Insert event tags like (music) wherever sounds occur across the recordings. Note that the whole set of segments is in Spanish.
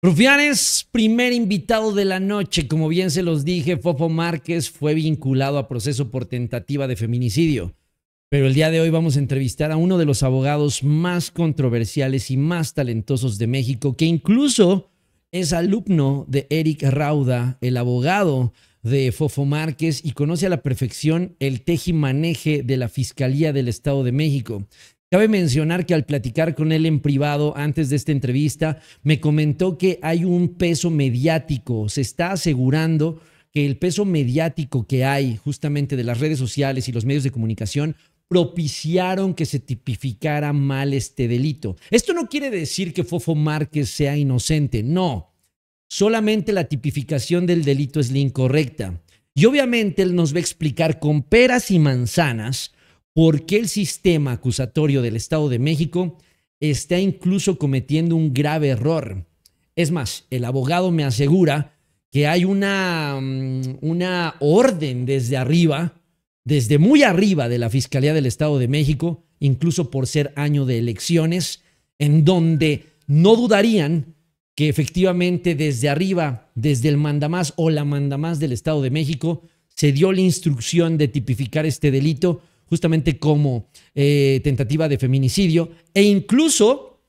Rufianes, primer invitado de la noche. Como bien se los dije, Fofo Márquez fue vinculado a proceso por tentativa de feminicidio. Pero el día de hoy vamos a entrevistar a uno de los abogados más controversiales y más talentosos de México, que incluso es alumno de Eric Rauda, el abogado de Fofo Márquez, y conoce a la perfección el tejimaneje de la Fiscalía del Estado de México. Cabe mencionar que al platicar con él en privado antes de esta entrevista, me comentó que hay un peso mediático, se está asegurando que el peso mediático que hay justamente de las redes sociales y los medios de comunicación propiciaron que se tipificara mal este delito. Esto no quiere decir que Fofo Márquez sea inocente, no. Solamente la tipificación del delito es la incorrecta. Y obviamente él nos va a explicar con peras y manzanas por qué el sistema acusatorio del Estado de México está incluso cometiendo un grave error. Es más, el abogado me asegura que hay una, mm, una orden desde arriba, desde muy arriba de la Fiscalía del Estado de México, incluso por ser año de elecciones, en donde no dudarían que efectivamente desde arriba, desde el mandamás o la mandamás del Estado de México, se dio la instrucción de tipificar este delito justamente como eh, tentativa de feminicidio e incluso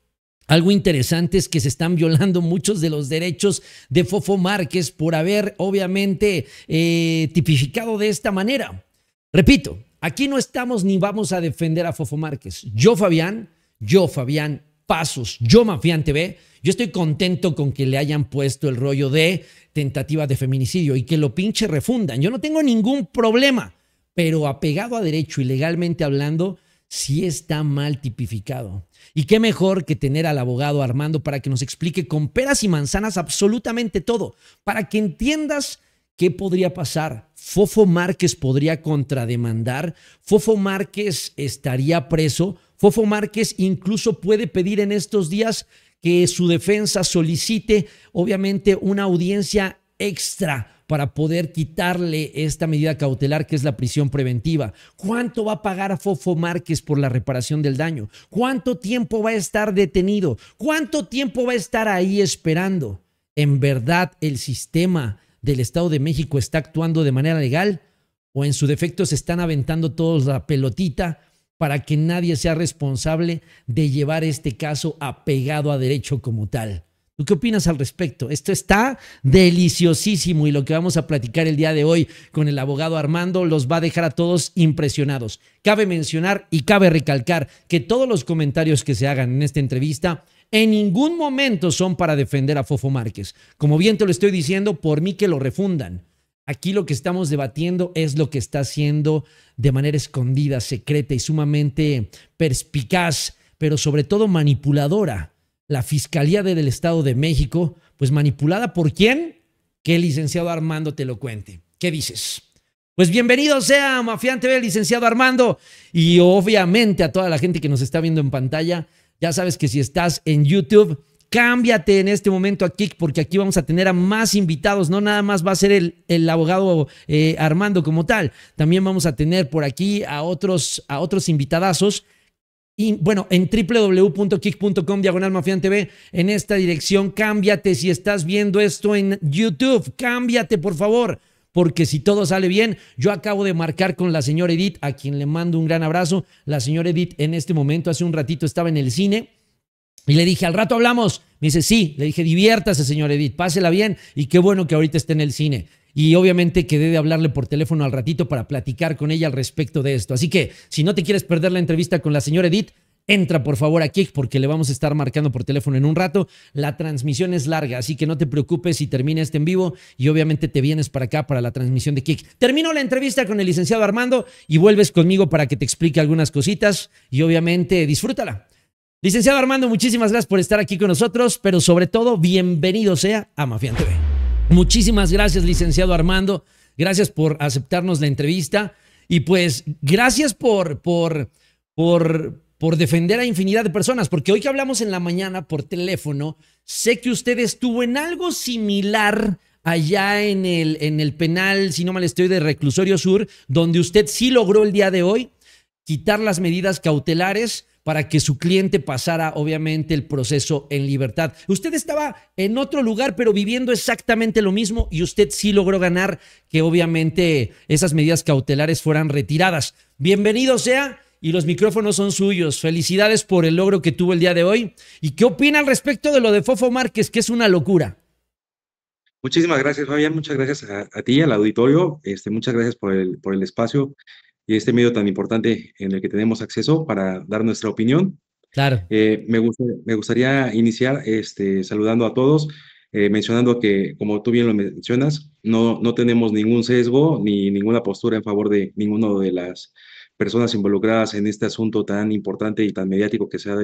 algo interesante es que se están violando (laughs) muchos de los derechos de Fofo Márquez por haber, obviamente, eh, tipificado de esta manera. Repito, aquí no estamos ni vamos a defender a Fofo Márquez. Yo, Fabián, yo, Fabián Pasos, yo, Mafián TV, yo estoy contento con que le hayan puesto el rollo de tentativa de feminicidio y que lo pinche refundan. Yo no tengo ningún problema pero apegado a derecho y legalmente hablando, sí está mal tipificado. Y qué mejor que tener al abogado Armando para que nos explique con peras y manzanas absolutamente todo, para que entiendas qué podría pasar. Fofo Márquez podría contrademandar, Fofo Márquez estaría preso, Fofo Márquez incluso puede pedir en estos días que su defensa solicite, obviamente, una audiencia extra para poder quitarle esta medida cautelar que es la prisión preventiva? ¿Cuánto va a pagar Fofo Márquez por la reparación del daño? ¿Cuánto tiempo va a estar detenido? ¿Cuánto tiempo va a estar ahí esperando? ¿En verdad el sistema del Estado de México está actuando de manera legal? ¿O en su defecto se están aventando todos la pelotita para que nadie sea responsable de llevar este caso apegado a derecho como tal? ¿Tú qué opinas al respecto? Esto está deliciosísimo y lo que vamos a platicar el día de hoy con el abogado Armando los va a dejar a todos impresionados. Cabe mencionar y cabe recalcar que todos los comentarios que se hagan en esta entrevista en ningún momento son para defender a Fofo Márquez. Como bien te lo estoy diciendo, por mí que lo refundan. Aquí lo que estamos debatiendo es lo que está haciendo de manera escondida, secreta y sumamente perspicaz, pero sobre todo manipuladora la Fiscalía del Estado de México, pues manipulada por quién? Que el licenciado Armando te lo cuente. ¿Qué dices? Pues bienvenido sea Mafián TV, licenciado Armando, y obviamente a toda la gente que nos está viendo en pantalla. Ya sabes que si estás en YouTube, cámbiate en este momento a Kik, porque aquí vamos a tener a más invitados. No nada más va a ser el, abogado eh, Armando como tal. También vamos a tener por aquí a otros, a otros invitadazos y bueno, en www.kick.com diagonal en esta dirección, cámbiate si estás viendo esto en YouTube, cámbiate por favor, porque si todo sale bien, yo acabo de marcar con la señora Edith, a quien le mando un gran abrazo. La señora Edith en este momento, hace un ratito estaba en el cine y le dije, al rato hablamos. Me dice, sí, le dije, diviértase, señora Edith, pásela bien y qué bueno que ahorita esté en el cine. Y obviamente quedé de hablarle por teléfono al ratito para platicar con ella al respecto de esto. Así que si no te quieres perder la entrevista con la señora Edith, entra por favor a Kik porque le vamos a estar marcando por teléfono en un rato. La transmisión es larga, así que no te preocupes si termina este en vivo y obviamente te vienes para acá para la transmisión de Kick. Termino la entrevista con el licenciado Armando y vuelves conmigo para que te explique algunas cositas y obviamente disfrútala. Licenciado Armando, muchísimas gracias por estar aquí con nosotros, pero sobre todo bienvenido sea a Mafián TV. Muchísimas gracias, licenciado Armando. Gracias por aceptarnos la entrevista. Y pues, gracias por, por, por, por defender a infinidad de personas, porque hoy que hablamos en la mañana por teléfono, sé que usted estuvo en algo similar allá en el, en el penal, si no mal estoy, de Reclusorio Sur, donde usted sí logró el día de hoy quitar las medidas cautelares para que su cliente pasara, obviamente, el proceso en libertad. Usted estaba en otro lugar, pero viviendo exactamente lo mismo y usted sí logró ganar que, obviamente, esas medidas cautelares fueran retiradas. Bienvenido sea y los micrófonos son suyos. Felicidades por el logro que tuvo el día de hoy. ¿Y qué opina al respecto de lo de Fofo Márquez, que es una locura? Muchísimas gracias, Fabián. Muchas gracias a, ti, al auditorio. Este, muchas gracias por el, por el espacio y este medio tan importante en el que tenemos acceso para dar nuestra opinión. Claro. Eh, me, me, gustaría iniciar este, saludando a todos, eh, mencionando que, como tú bien lo mencionas, no, no tenemos ningún sesgo ni ninguna postura en favor de ninguno de las personas involucradas en este asunto tan importante y tan mediático que se ha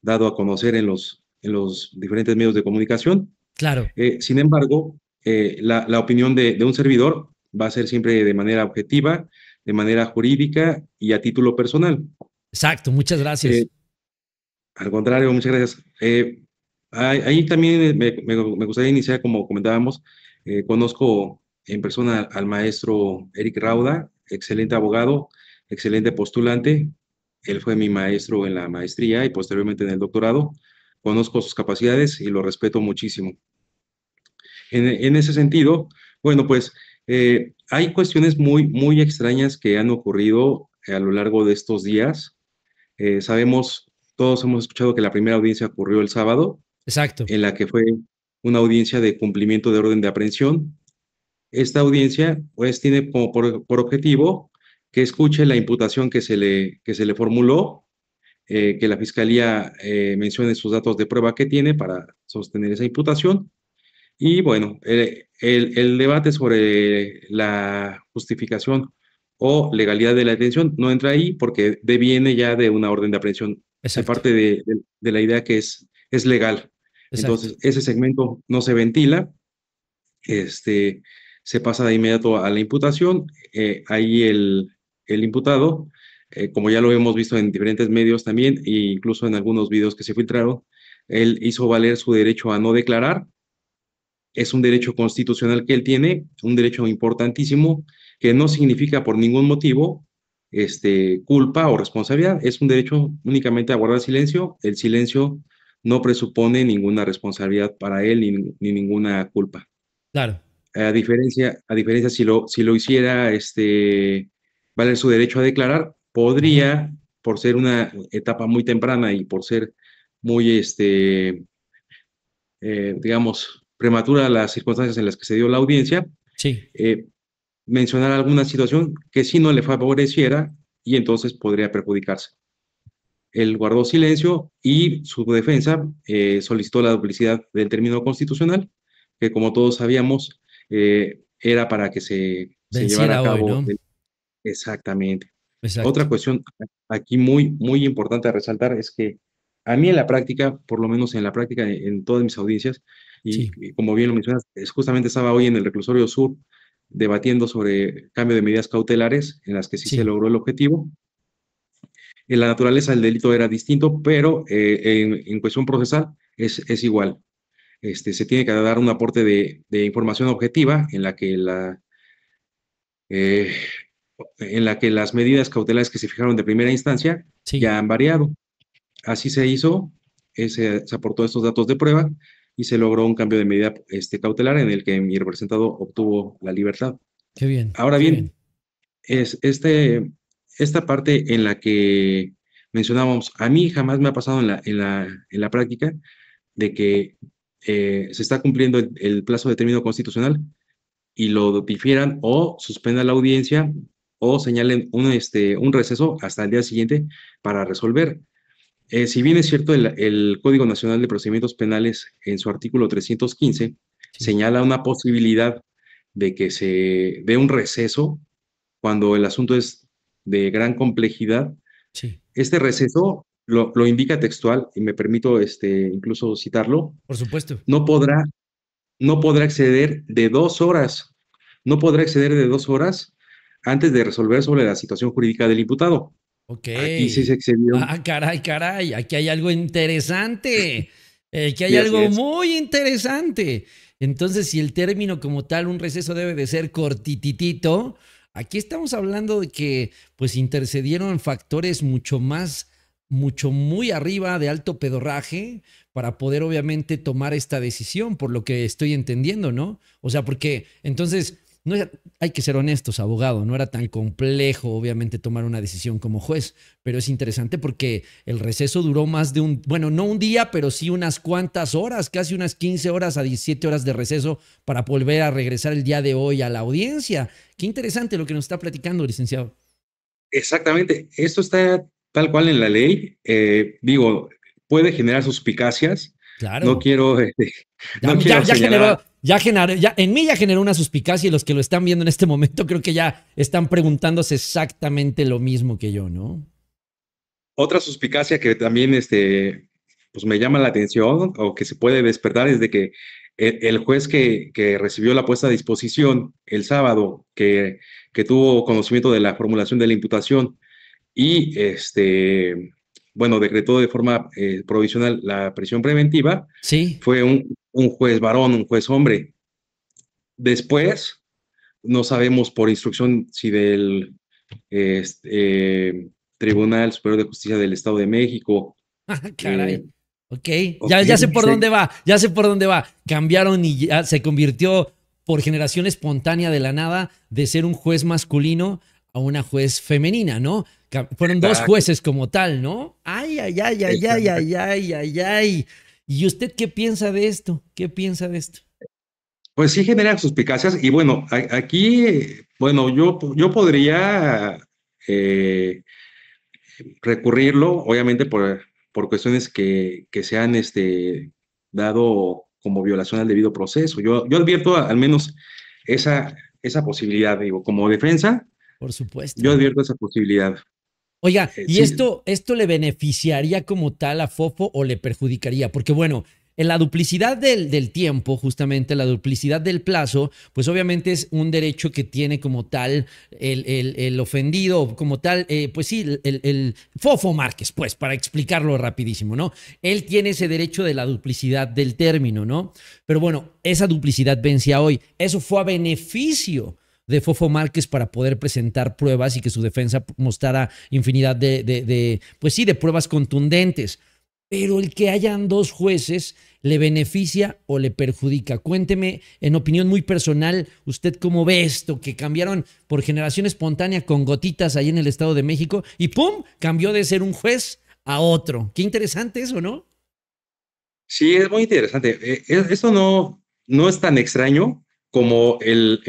dado a conocer en los, en los diferentes medios de comunicación. Claro. Eh, sin embargo, la, opinión de, de un servidor va a ser siempre de manera objetiva, de manera jurídica y a título personal. Exacto, muchas gracias. Eh, al contrario, muchas gracias. Eh, ahí también me, gustaría iniciar, como comentábamos, eh, conozco en persona al maestro Eric Rauda, excelente abogado, excelente postulante. Él fue mi maestro en la maestría y posteriormente en el doctorado. Conozco sus capacidades y lo respeto muchísimo. En, ese sentido, bueno, pues hay cuestiones muy, muy extrañas que han ocurrido a lo largo de estos días. Eh, sabemos, todos hemos escuchado que la primera audiencia ocurrió el sábado. Exacto. En la que fue una audiencia de cumplimiento de orden de aprehensión. Esta audiencia, pues, tiene como por, objetivo que escuche la imputación que se le, que se le formuló, eh, que la fiscalía eh, mencione sus datos de prueba que tiene para sostener esa imputación y bueno, eh, el, debate sobre la justificación o legalidad de la detención no entra ahí porque deviene ya de una orden de aprehensión. es parte de, la idea que es, es legal. Entonces, ese segmento no se ventila, este, se pasa de inmediato a la imputación. Eh, ahí el, imputado, eh, como ya lo hemos visto en diferentes medios también, e incluso en algunos videos que se filtraron, él hizo valer su derecho a no declarar es un derecho constitucional que él tiene, un derecho importantísimo que no significa por ningún motivo este, culpa o responsabilidad, es un derecho únicamente a guardar silencio, el silencio no presupone ninguna responsabilidad para él ni, ninguna culpa. Claro. A diferencia, a diferencia si, lo, si lo hiciera este, valer su derecho a declarar, podría, por ser una etapa muy temprana y por ser muy, este, eh, digamos, prematura las circunstancias en las que se dio la audiencia, sí. Eh, mencionar alguna situación que si no le favoreciera y entonces podría perjudicarse. Él guardó silencio y su defensa eh, solicitó la duplicidad del término constitucional, que como todos sabíamos eh, era para que se, llevara a cabo. Exactamente. Otra cuestión aquí muy, muy importante a resaltar es que a mí en la práctica, por lo menos en la práctica en todas mis audiencias, y, como bien lo mencionas, es, justamente estaba hoy en el reclusorio sur debatiendo sobre cambio de medidas cautelares en las que sí, se logró el objetivo. En la naturaleza el delito era distinto, pero eh, en, cuestión procesal es, igual. Este, se tiene que dar un aporte de, información objetiva en la que la, eh, en la que las medidas cautelares que se fijaron de primera instancia ya han variado. Así se hizo, eh, se, aportó estos datos de prueba y se logró un cambio de medida este, cautelar en el que mi representado obtuvo la libertad. Qué bien. Ahora bien, es este, esta parte en la que mencionábamos, a mí jamás me ha pasado en la, en la, en la práctica de que eh, se está cumpliendo el, plazo de término constitucional y lo difieran o suspendan la audiencia o señalen un, este, un receso hasta el día siguiente para resolver. Eh, si bien es cierto, el, Código Nacional de Procedimientos Penales, en su artículo 315, señala una posibilidad de que se dé un receso cuando el asunto es de gran complejidad. Este receso lo, indica textual, y me permito este, incluso citarlo. Por supuesto. No podrá, no podrá de dos horas, no podrá exceder de dos horas antes de resolver sobre la situación jurídica del imputado. Ok. se Ah, caray, caray. Aquí hay algo interesante. (laughs) Eh, aquí hay algo muy interesante. Entonces, si el término como tal, un receso debe de ser cortititito, aquí estamos hablando de que pues intercedieron factores mucho más, mucho muy arriba de alto pedorraje para poder obviamente tomar esta decisión, por lo que estoy entendiendo, ¿no? O sea, porque entonces no hay que ser honestos, abogado, no era tan complejo, obviamente, tomar una decisión como juez, pero es interesante porque el receso duró más de un, bueno, no un día, pero sí unas cuantas horas, casi unas 15 horas a 17 horas de receso para volver a regresar el día de hoy a la audiencia. Qué interesante lo que nos está platicando, licenciado. Exactamente, esto está tal cual en la ley. Eh, digo, puede generar suspicacias, no quiero. (laughs) Este, ya, ya, en mí ya generó una suspicacia y los que lo están viendo en este (laughs) momento creo que ya están preguntándose exactamente lo mismo que yo, ¿no? Otra suspicacia que también este, pues me llama la atención o que se puede despertar es de que el, juez que, recibió la puesta a disposición el sábado, que, que tuvo conocimiento de la formulación de la imputación y este bueno, decretó de forma eh, provisional la prisión preventiva, sí. fue un, juez varón, un juez hombre. Después, no sabemos por instrucción si del este, eh, Tribunal Superior de Justicia del Estado de México. (laughs) Caray. Eh, okay. ok, ya, ya sé por dónde va, ya sé por dónde va. Cambiaron y se convirtió por generación espontánea de la nada de ser un juez masculino a una juez femenina, ¿no? Fueron dos jueces como tal, ¿no? Ay, ay, ay, ay, ay, ay, ay, ay, ay. ¿Y usted qué piensa de esto? ¿Qué piensa de esto? Pues sí genera suspicacias y bueno, aquí, bueno, yo, yo podría eh, recurrirlo, obviamente por, por cuestiones que, se han este, dado como violación al debido proceso. Yo, yo advierto al menos esa, esa posibilidad, digo, como defensa, por supuesto. Yo advierto esa posibilidad. Oiga, eh, ¿y esto, esto le beneficiaría como tal a Fofo o le perjudicaría? Porque bueno, en la duplicidad del, del, tiempo, justamente la duplicidad del plazo, pues obviamente es un derecho que tiene como tal el, el, ofendido, como tal, eh, pues sí, el, Fofo Márquez, pues, para explicarlo rapidísimo, ¿no? Él tiene ese derecho de la duplicidad del término, ¿no? Pero bueno, esa duplicidad vencía hoy. Eso fue a beneficio de Fofo Márquez para poder presentar pruebas y que su defensa mostrara infinidad de, de, pues sí, de pruebas contundentes. Pero el que hayan dos jueces le beneficia o le perjudica. Cuénteme, en opinión muy personal, usted cómo ve esto, que cambiaron por generación espontánea con gotitas ahí en el Estado de México y ¡pum! cambió de ser un juez a otro. Qué interesante eso, ¿no? Sí, es muy interesante. Eh, eso no, no es tan extraño como el,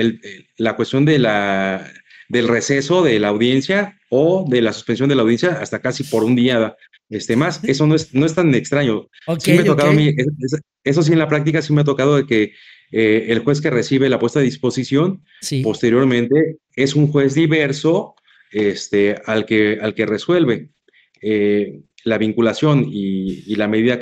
la cuestión de la, del receso de la audiencia o de la suspensión de la audiencia hasta casi por un día este, más. Eso no es, no es tan extraño. eso sí, en la práctica sí me ha tocado de que eh, el juez que recibe la puesta a disposición posteriormente es un juez diverso este, al, que, al que resuelve eh, la vinculación y, la medida.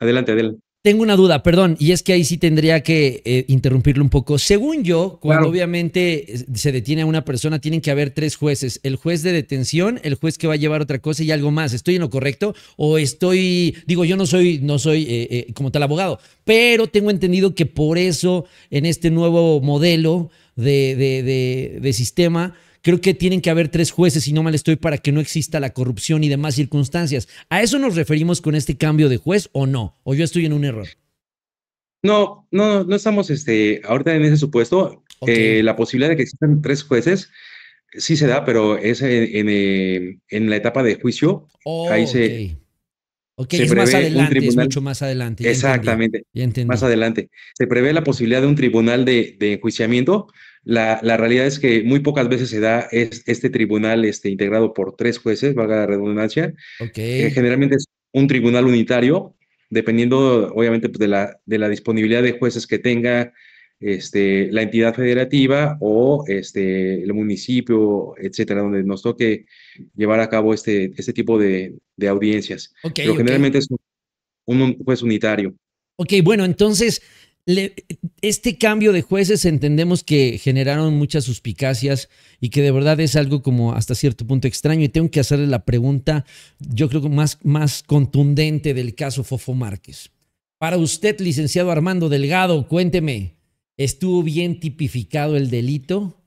adelante, adelante. Tengo una duda, perdón, y es que ahí sí tendría que eh, interrumpirlo un poco. Según yo, cuando obviamente eh, se detiene a una persona, tienen que haber tres jueces. El juez de detención, el juez que va a llevar otra cosa y algo más. ¿Estoy en lo correcto? O estoy, digo, yo no soy, no soy eh, como tal abogado, pero tengo entendido que por eso en este nuevo modelo de, de, de, de sistema Creo que tienen que haber tres jueces, si no mal estoy, para que no exista la corrupción y demás circunstancias. ¿A eso nos referimos con este cambio de juez o no? ¿O yo estoy en un error? No, no, no estamos este, ahorita en ese supuesto. Eh, la posibilidad de que existan tres jueces sí se da, pero es en, eh, la etapa de juicio. ahí se, es más adelante, mucho más adelante. exactamente, más adelante. Se prevé la posibilidad de un tribunal de, de enjuiciamiento la, realidad es que muy pocas veces se da este tribunal este, integrado por tres jueces, valga la redundancia. Eh, generalmente es un tribunal unitario, dependiendo obviamente pues, de, la, disponibilidad de jueces que tenga este, la entidad federativa o este, el municipio, etcétera, donde nos toque llevar a cabo este, este tipo de, audiencias. Pero generalmente es un, un, juez unitario. Ok, bueno, entonces este cambio de jueces entendemos que generaron muchas suspicacias y que de verdad es algo como hasta cierto punto extraño. Y tengo que hacerle la pregunta, yo creo que más, más contundente del caso Fofo Márquez. Para usted, licenciado Armando Delgado, cuénteme, ¿estuvo bien tipificado el delito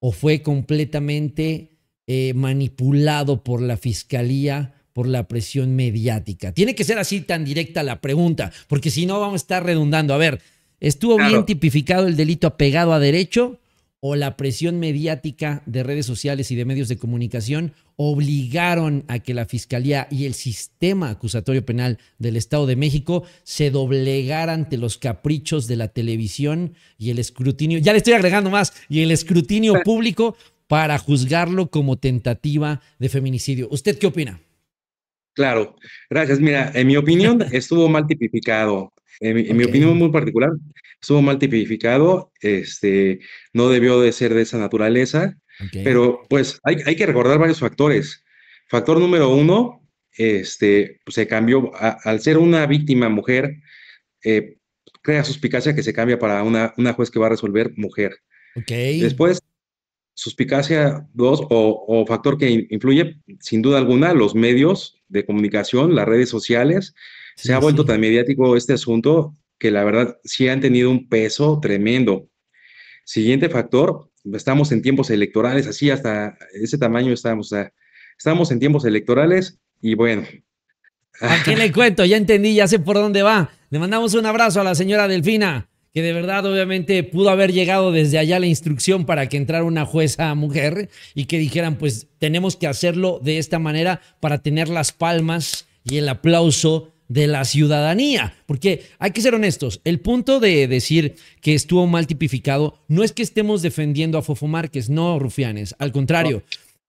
o fue completamente eh, manipulado por la fiscalía? por la presión mediática. Tiene que ser así tan directa la pregunta, porque si no vamos a estar redundando. A ver, ¿Estuvo bien tipificado el delito apegado a derecho o la presión mediática de redes sociales y de medios de comunicación obligaron a que la Fiscalía y el sistema acusatorio penal del Estado de México se doblegara ante los caprichos de la televisión y el escrutinio, ya le estoy agregando más, y el escrutinio público para juzgarlo como tentativa de feminicidio. ¿Usted qué opina? Claro, gracias. Mira, en mi opinión (laughs) estuvo mal tipificado. En, mi, opinión muy particular, estuvo mal tipificado, este, no debió de ser de esa naturaleza, pero pues hay, hay, que recordar varios factores. Factor número uno, este, pues, se cambió, al ser una víctima mujer, eh, crea suspicacia que se cambia para una, una juez que va a resolver mujer. Okay. Después, suspicacia 2 o, o, factor que influye sin duda alguna los medios de comunicación, las redes sociales se ha vuelto tan mediático este asunto que la verdad sí han tenido un peso tremendo. Siguiente factor, estamos en tiempos electorales, así hasta ese tamaño estamos. estamos en tiempos electorales y bueno. ¿A qué le cuento? Ya entendí, ya sé por dónde va. Le mandamos un abrazo a la señora Delfina, que de verdad obviamente pudo haber llegado desde allá la instrucción para que entrara una jueza mujer y que dijeran, pues tenemos que hacerlo de esta manera para tener las palmas y el aplauso de la ciudadanía. Porque hay que ser honestos, el punto de decir que estuvo mal tipificado no es que estemos defendiendo a Fofo Márquez, no, rufianes, al contrario.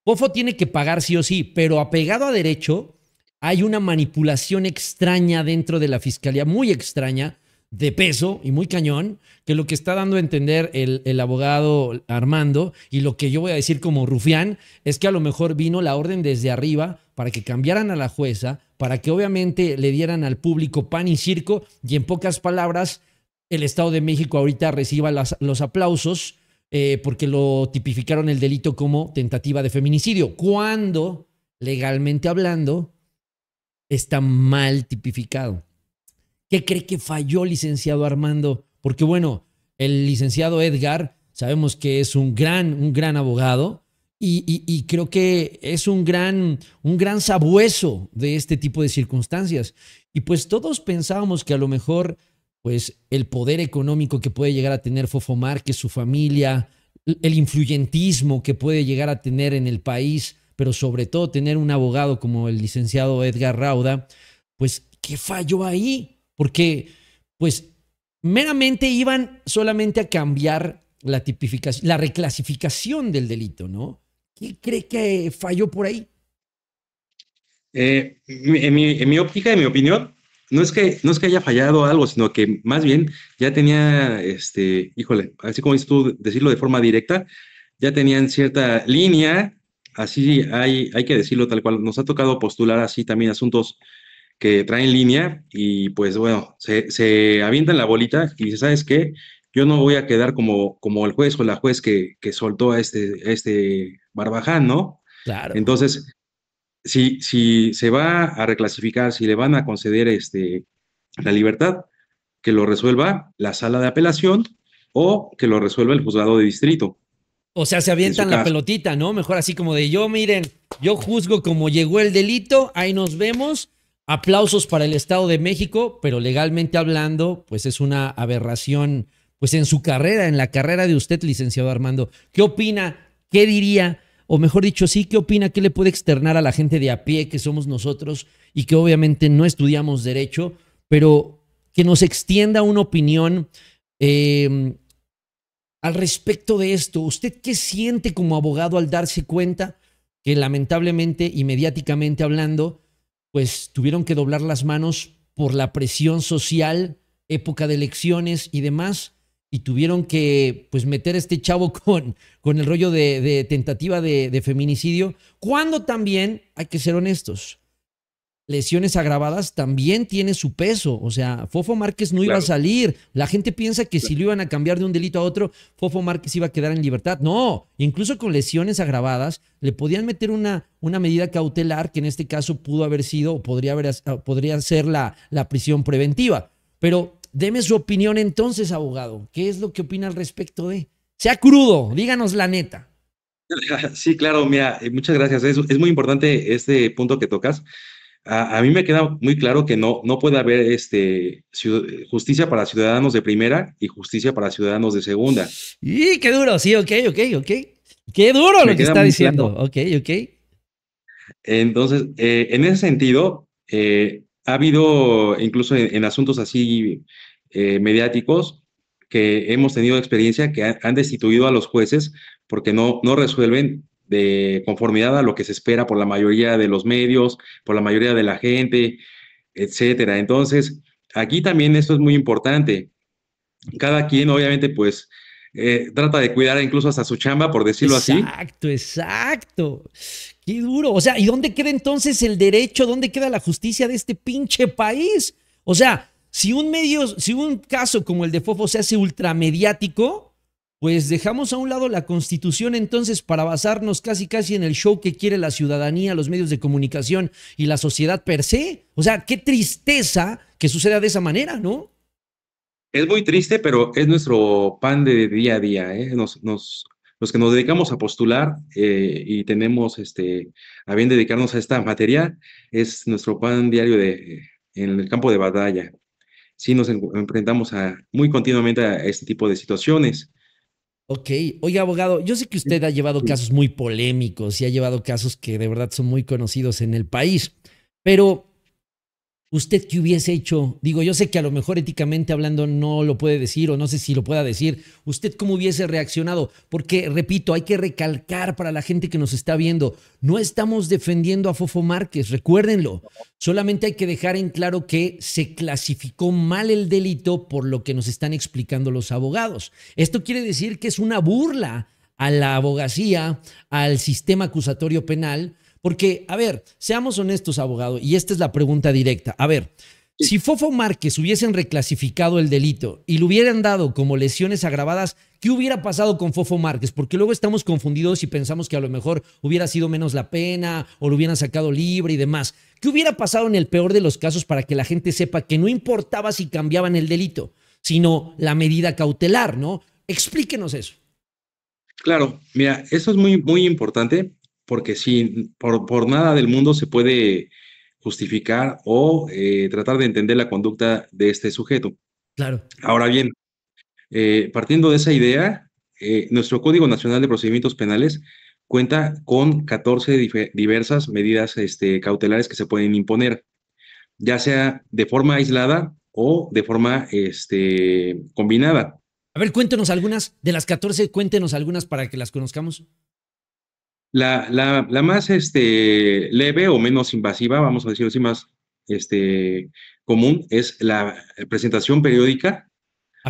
Fofo tiene que pagar sí o sí, pero apegado a derecho hay una manipulación extraña dentro de la fiscalía, muy extraña, de peso y muy cañón, que lo que está dando a entender el, el, abogado Armando y lo que yo voy a decir como rufián es que a lo mejor vino la orden desde arriba para que cambiaran a la jueza para que obviamente le dieran al público pan y circo y en pocas palabras el Estado de México ahorita reciba los aplausos eh, porque lo tipificaron el delito como tentativa de feminicidio, cuando legalmente hablando está mal tipificado. ¿Qué cree que falló, licenciado Armando? Porque bueno, el licenciado Edgar, sabemos que es un gran, un gran abogado, y, creo que es un gran, un gran sabueso de este tipo de circunstancias. Y pues todos pensábamos que a lo mejor, pues el poder económico que puede llegar a tener Fofo Márquez, su familia, el influyentismo que puede llegar a tener en el país, pero sobre todo tener un abogado como el licenciado Edgar Rauda, pues, ¿qué falló ahí? Porque, pues, meramente iban solamente a cambiar la tipificación, la reclasificación del delito, ¿no? ¿Qué cree que falló por ahí? Eh, en, mi, óptica, en mi opinión, no es que no es que haya fallado algo, sino que más bien ya tenía, este, híjole, así como dices tú, decirlo de forma directa, ya tenían cierta línea, así hay, hay que decirlo tal cual. Nos ha tocado postular así también asuntos que traen línea y pues bueno, se, se avientan la bolita y dice, ¿sabes qué? yo no voy a quedar como, como el juez o la juez que, que soltó a este, este Barbaján, ¿no? Claro. Entonces, si, si se va a reclasificar, si le van a conceder este, la libertad, que lo resuelva la sala de apelación o que lo resuelva el juzgado de distrito. O sea, se avientan la pelotita, ¿no? Mejor así como de yo, miren, yo juzgo como llegó el delito, ahí nos vemos. Aplausos para el Estado de México, pero legalmente hablando, pues es una aberración pues en su carrera, en la carrera de usted, licenciado Armando. ¿Qué opina? ¿Qué diría? O mejor dicho, sí, ¿qué opina? ¿Qué le puede externar a la gente de a pie que somos nosotros y que obviamente no estudiamos derecho, pero que nos extienda una opinión em, al respecto de esto? ¿Usted qué siente como abogado al darse cuenta que lamentablemente y mediáticamente hablando, pues tuvieron que doblar las manos por la presión social, época de elecciones y demás, y tuvieron que pues meter a este chavo (laughs) con, con el rollo de, tentativa de, feminicidio, cuando también, hay que ser honestos, lesiones agravadas también tiene su peso. O sea, Fofo Márquez no iba a salir. La gente piensa que si lo iban a cambiar de un delito a otro, Fofo Márquez iba a quedar en libertad. No, incluso con lesiones agravadas le podían meter una, una medida cautelar que en este caso pudo haber sido o podría, haber, podría ser la, la prisión preventiva. Pero deme su opinión entonces, abogado. ¿Qué es lo que opina al respecto de? Sea crudo, díganos la neta. (laughs) Sí, claro, mira, eh, muchas gracias. Es, muy importante este punto que tocas. A, mí me queda muy claro que no, no puede haber este, justicia para ciudadanos de primera y justicia para ciudadanos de segunda. Y qué duro, sí, ok, ok, ok. Qué duro lo que está diciendo. Ok, ok. Entonces, eh, en ese sentido, eh, ha habido incluso en, asuntos así eh, mediáticos que hemos tenido experiencia que han, destituido a los jueces porque no, no resuelven de conformidad a lo que se espera por la mayoría de los medios, por la mayoría de la gente, etcétera. Entonces, aquí también esto es muy importante. Cada quien, obviamente, pues eh, trata de cuidar incluso hasta su chamba, por decirlo así. Exacto, exacto. Qué duro. O sea, ¿y dónde queda entonces el derecho? ¿Dónde queda la justicia de este pinche país? O sea, si un medio, si un caso como el de Fofo se hace ultramediático, pues dejamos a un lado la constitución entonces para basarnos casi casi en el show que quiere la ciudadanía, los medios de comunicación y la sociedad per se. O sea, qué tristeza que suceda de esa manera, ¿no? Es muy triste, pero es nuestro pan de día a día. ¿eh? Nos, nos los que nos dedicamos a postular eh, y tenemos este, a bien dedicarnos a esta materia, es nuestro pan diario de, en el campo de batalla. Sí nos enfrentamos a, muy continuamente a este tipo de situaciones. Ok, oye abogado, yo sé que usted ha llevado casos muy polémicos y ha llevado casos que de verdad son muy conocidos en el país, pero ¿Usted qué hubiese hecho? Digo, yo sé que a lo mejor éticamente hablando no lo puede decir o no sé si lo pueda decir. ¿Usted cómo hubiese reaccionado? Porque, repito, hay que recalcar para la gente que nos está viendo, no estamos defendiendo a Fofo Márquez, recuérdenlo. Solamente hay que dejar en claro que se clasificó mal el delito por lo que nos están explicando los abogados. Esto quiere decir que es una burla a la abogacía, al sistema acusatorio penal porque, a ver, seamos honestos, abogado, y esta es la pregunta directa. A ver, si Fofo Márquez hubiesen reclasificado el delito y lo hubieran dado como lesiones agravadas, ¿qué hubiera pasado con Fofo Márquez? Porque luego estamos confundidos y pensamos que a lo mejor hubiera sido menos la pena o lo hubieran sacado libre y demás. ¿Qué hubiera pasado en el peor de los casos para que la gente sepa que no importaba si cambiaban el delito, sino la medida cautelar, ¿no? Explíquenos eso. Claro, mira, eso es muy, muy importante porque por, nada del mundo se puede justificar o eh, tratar de entender la conducta de este sujeto. Claro. Ahora bien, eh, partiendo de esa idea, eh, nuestro Código Nacional de Procedimientos Penales cuenta con 14 diversas medidas este, cautelares que se pueden imponer, ya sea de forma aislada o de forma este, combinada. A ver, cuéntenos algunas de las 14, cuéntenos algunas para que las conozcamos. La, la, más este, leve o menos invasiva, vamos a decirlo así, más este, común, es la presentación periódica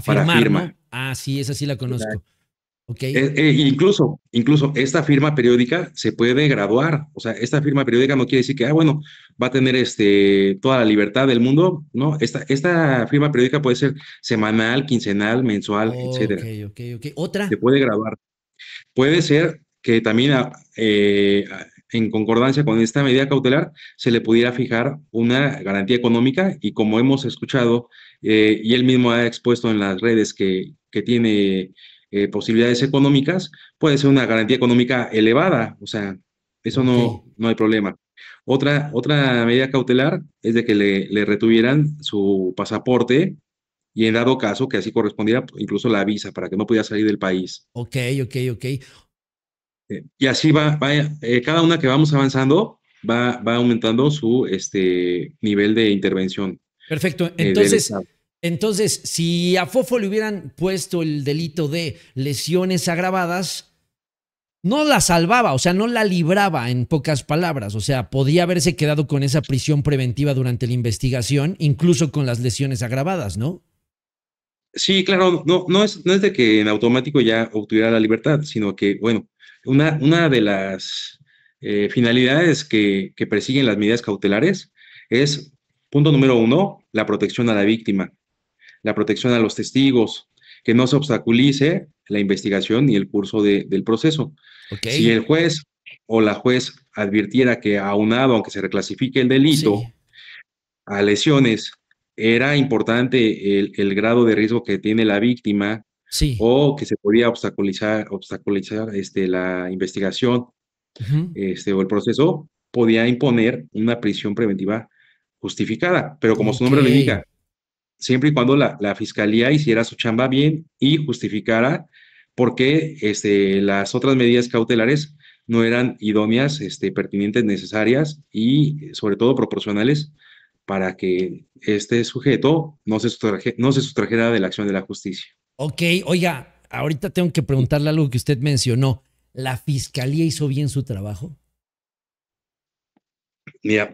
para firma. Ah, sí, esa sí la conozco. Eh, eh, incluso, incluso esta firma periódica se puede graduar. O sea, esta firma periódica no quiere decir que, ah, bueno, va a tener este, toda la libertad del mundo. No, esta, esta firma periódica puede ser semanal, quincenal, mensual, etc. etc. ok, ok. Otra. Se puede graduar. Puede ser que también ah, eh, en concordancia con esta medida cautelar se le pudiera fijar una garantía económica y como hemos escuchado eh, y él mismo ha expuesto en las redes que, que tiene eh, posibilidades económicas, puede ser una garantía económica elevada, o sea, eso no, no hay problema. Otra, otra medida cautelar es de que le, le retuvieran su pasaporte y en dado caso que así correspondiera, incluso la visa para que no pudiera salir del país. Ok, ok, ok y así va, eh, cada una que vamos avanzando va, va aumentando su este, nivel de intervención. Perfecto. Eh, entonces, entonces, si a Fofo le hubieran puesto el delito de lesiones agravadas, no la salvaba, o sea, no la libraba en pocas palabras, o sea, podía haberse quedado con esa prisión preventiva durante la investigación, incluso con las lesiones agravadas, ¿no? Sí, claro, no, no, es, no es de que en automático ya obtuviera la libertad, sino que, bueno, una, de las eh, finalidades que, persiguen las medidas cautelares es, punto número uno, la protección a la víctima, la protección a los testigos, que no se obstaculice la investigación y el curso del proceso. Si el juez o la juez advirtiera que aunado, aunque se reclasifique el delito, a lesiones, era importante el, grado de riesgo que tiene la víctima o que se podía obstaculizar, obstaculizar este, la investigación este, o el proceso, podía imponer una prisión preventiva justificada. Pero como su nombre lo indica, siempre y cuando la, fiscalía hiciera su chamba bien y justificara por qué este, las otras medidas cautelares no eran idóneas, este, pertinentes, necesarias y sobre todo proporcionales para que este sujeto no se, no se sustrajera de la acción de la justicia. Ok, oiga, ahorita tengo que preguntarle algo que usted mencionó. ¿La fiscalía hizo bien su trabajo? Mira,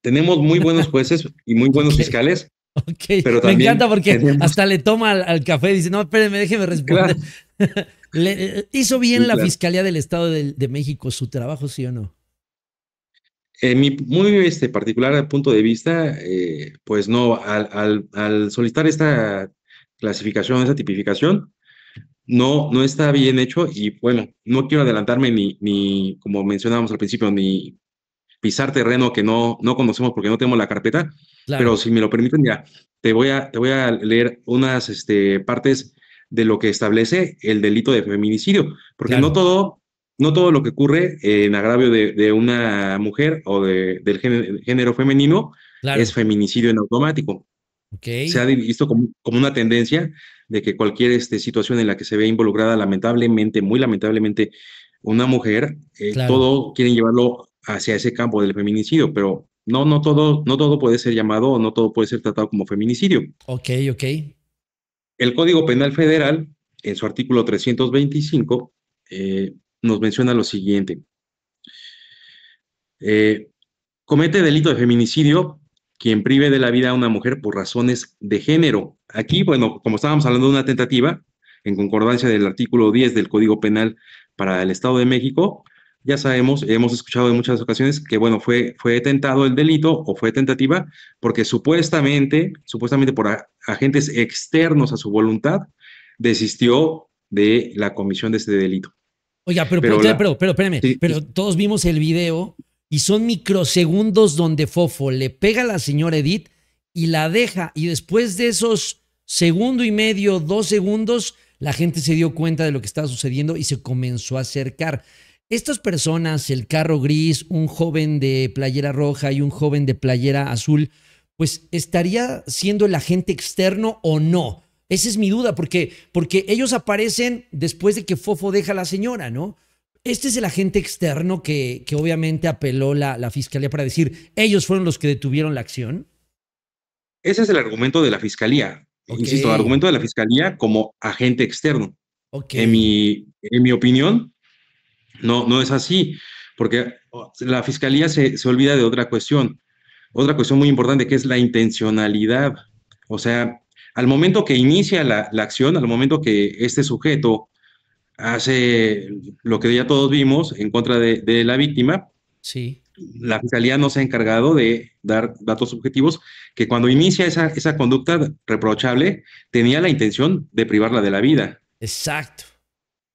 tenemos muy buenos jueces y muy (laughs) buenos fiscales. Ok, pero me encanta porque hasta le toma al, café y dice, no, espérenme, déjeme responder. (laughs) Eh, ¿Hizo bien la Fiscalía del Estado de, México su trabajo, sí o no? En mi muy este, particular punto de vista, eh, pues no, al solicitar esta clasificación, esa tipificación, no, no está bien hecho y bueno, no quiero adelantarme ni, ni como mencionábamos al principio, ni pisar terreno que no, no conocemos porque no tenemos la carpeta, pero si me lo permiten, te voy a, te voy a leer unas este, partes de lo que establece el delito de feminicidio, porque no todo no todo lo que ocurre en agravio de, una mujer o del género, femenino es feminicidio en automático. Se ha visto como, una tendencia de que cualquier este, situación en la que se vea involucrada, lamentablemente, muy lamentablemente, una mujer, eh, todo quieren llevarlo hacia ese campo del feminicidio, pero no, no todo, no todo puede ser llamado, o no todo puede ser tratado como feminicidio. Ok, ok. El Código Penal Federal, en su artículo 325, eh, nos menciona lo siguiente. Eh, comete delito de feminicidio quien prive de la vida a una mujer por razones de género. Aquí, bueno, como estábamos hablando de una tentativa, en concordancia del artículo 10 del Código Penal para el Estado de México, ya sabemos, hemos escuchado en muchas ocasiones que, bueno, fue, fue tentado el delito o fue tentativa porque supuestamente, supuestamente por agentes externos a su voluntad, desistió de la comisión de este delito. Oiga, pero, pero, pero, pero todos vimos el video y son microsegundos donde Fofo le pega a la señora Edith y la deja. Y después de esos segundo y medio, dos segundos, la gente se dio cuenta de lo que estaba sucediendo y se comenzó a acercar. Estas personas, el carro gris, un joven de playera roja y un joven de playera azul, pues estaría siendo el agente externo o no. Esa es mi duda, porque, porque ellos aparecen después de que Fofo deja a la señora, ¿no? Este es el agente externo que, que obviamente apeló la, fiscalía para decir, ellos fueron los que detuvieron la acción. Ese es el argumento de la fiscalía. Insisto, el argumento de la fiscalía como agente externo. Okay. En, mi, en mi opinión, no, no es así, porque la fiscalía se, olvida de otra cuestión, otra cuestión muy importante que es la intencionalidad. O sea, al momento que inicia la, la acción, al momento que este sujeto hace lo que ya todos vimos en contra de, la víctima. Sí. La fiscalía no se ha encargado de dar datos objetivos que cuando inicia esa, esa conducta reprochable tenía la intención de privarla de la vida. Exacto,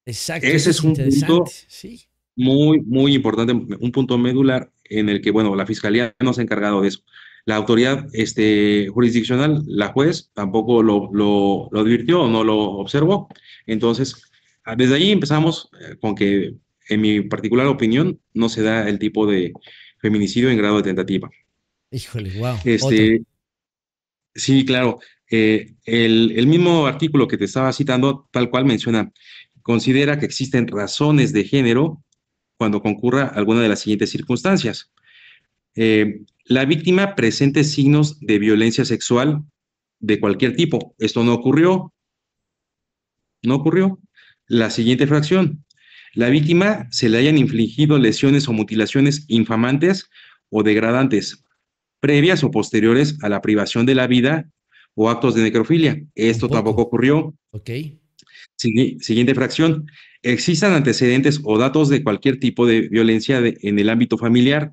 exacto. Ese es un punto muy, muy importante, un punto medular en el que, bueno, la fiscalía no se ha encargado de eso la autoridad este, jurisdiccional, la juez, tampoco lo, lo advirtió o no lo observó. Entonces, Ah, desde ahí empezamos eh, con que, en mi particular opinión, no se da el tipo de feminicidio en grado de tentativa. Híjole, wow. Este, sí, claro. Eh, el, mismo artículo que te estaba citando, tal cual menciona, considera que existen razones de género cuando concurra alguna de las siguientes circunstancias. Eh, la víctima presente signos de violencia sexual de cualquier tipo. Esto no ocurrió. No ocurrió. La siguiente fracción. La víctima se le hayan infligido lesiones o mutilaciones infamantes o degradantes, previas o posteriores a la privación de la vida o actos de necrofilia. Esto ¿Tampoco? ocurrió. Ok. siguiente fracción. Existan antecedentes o datos de cualquier tipo de violencia en el ámbito familiar,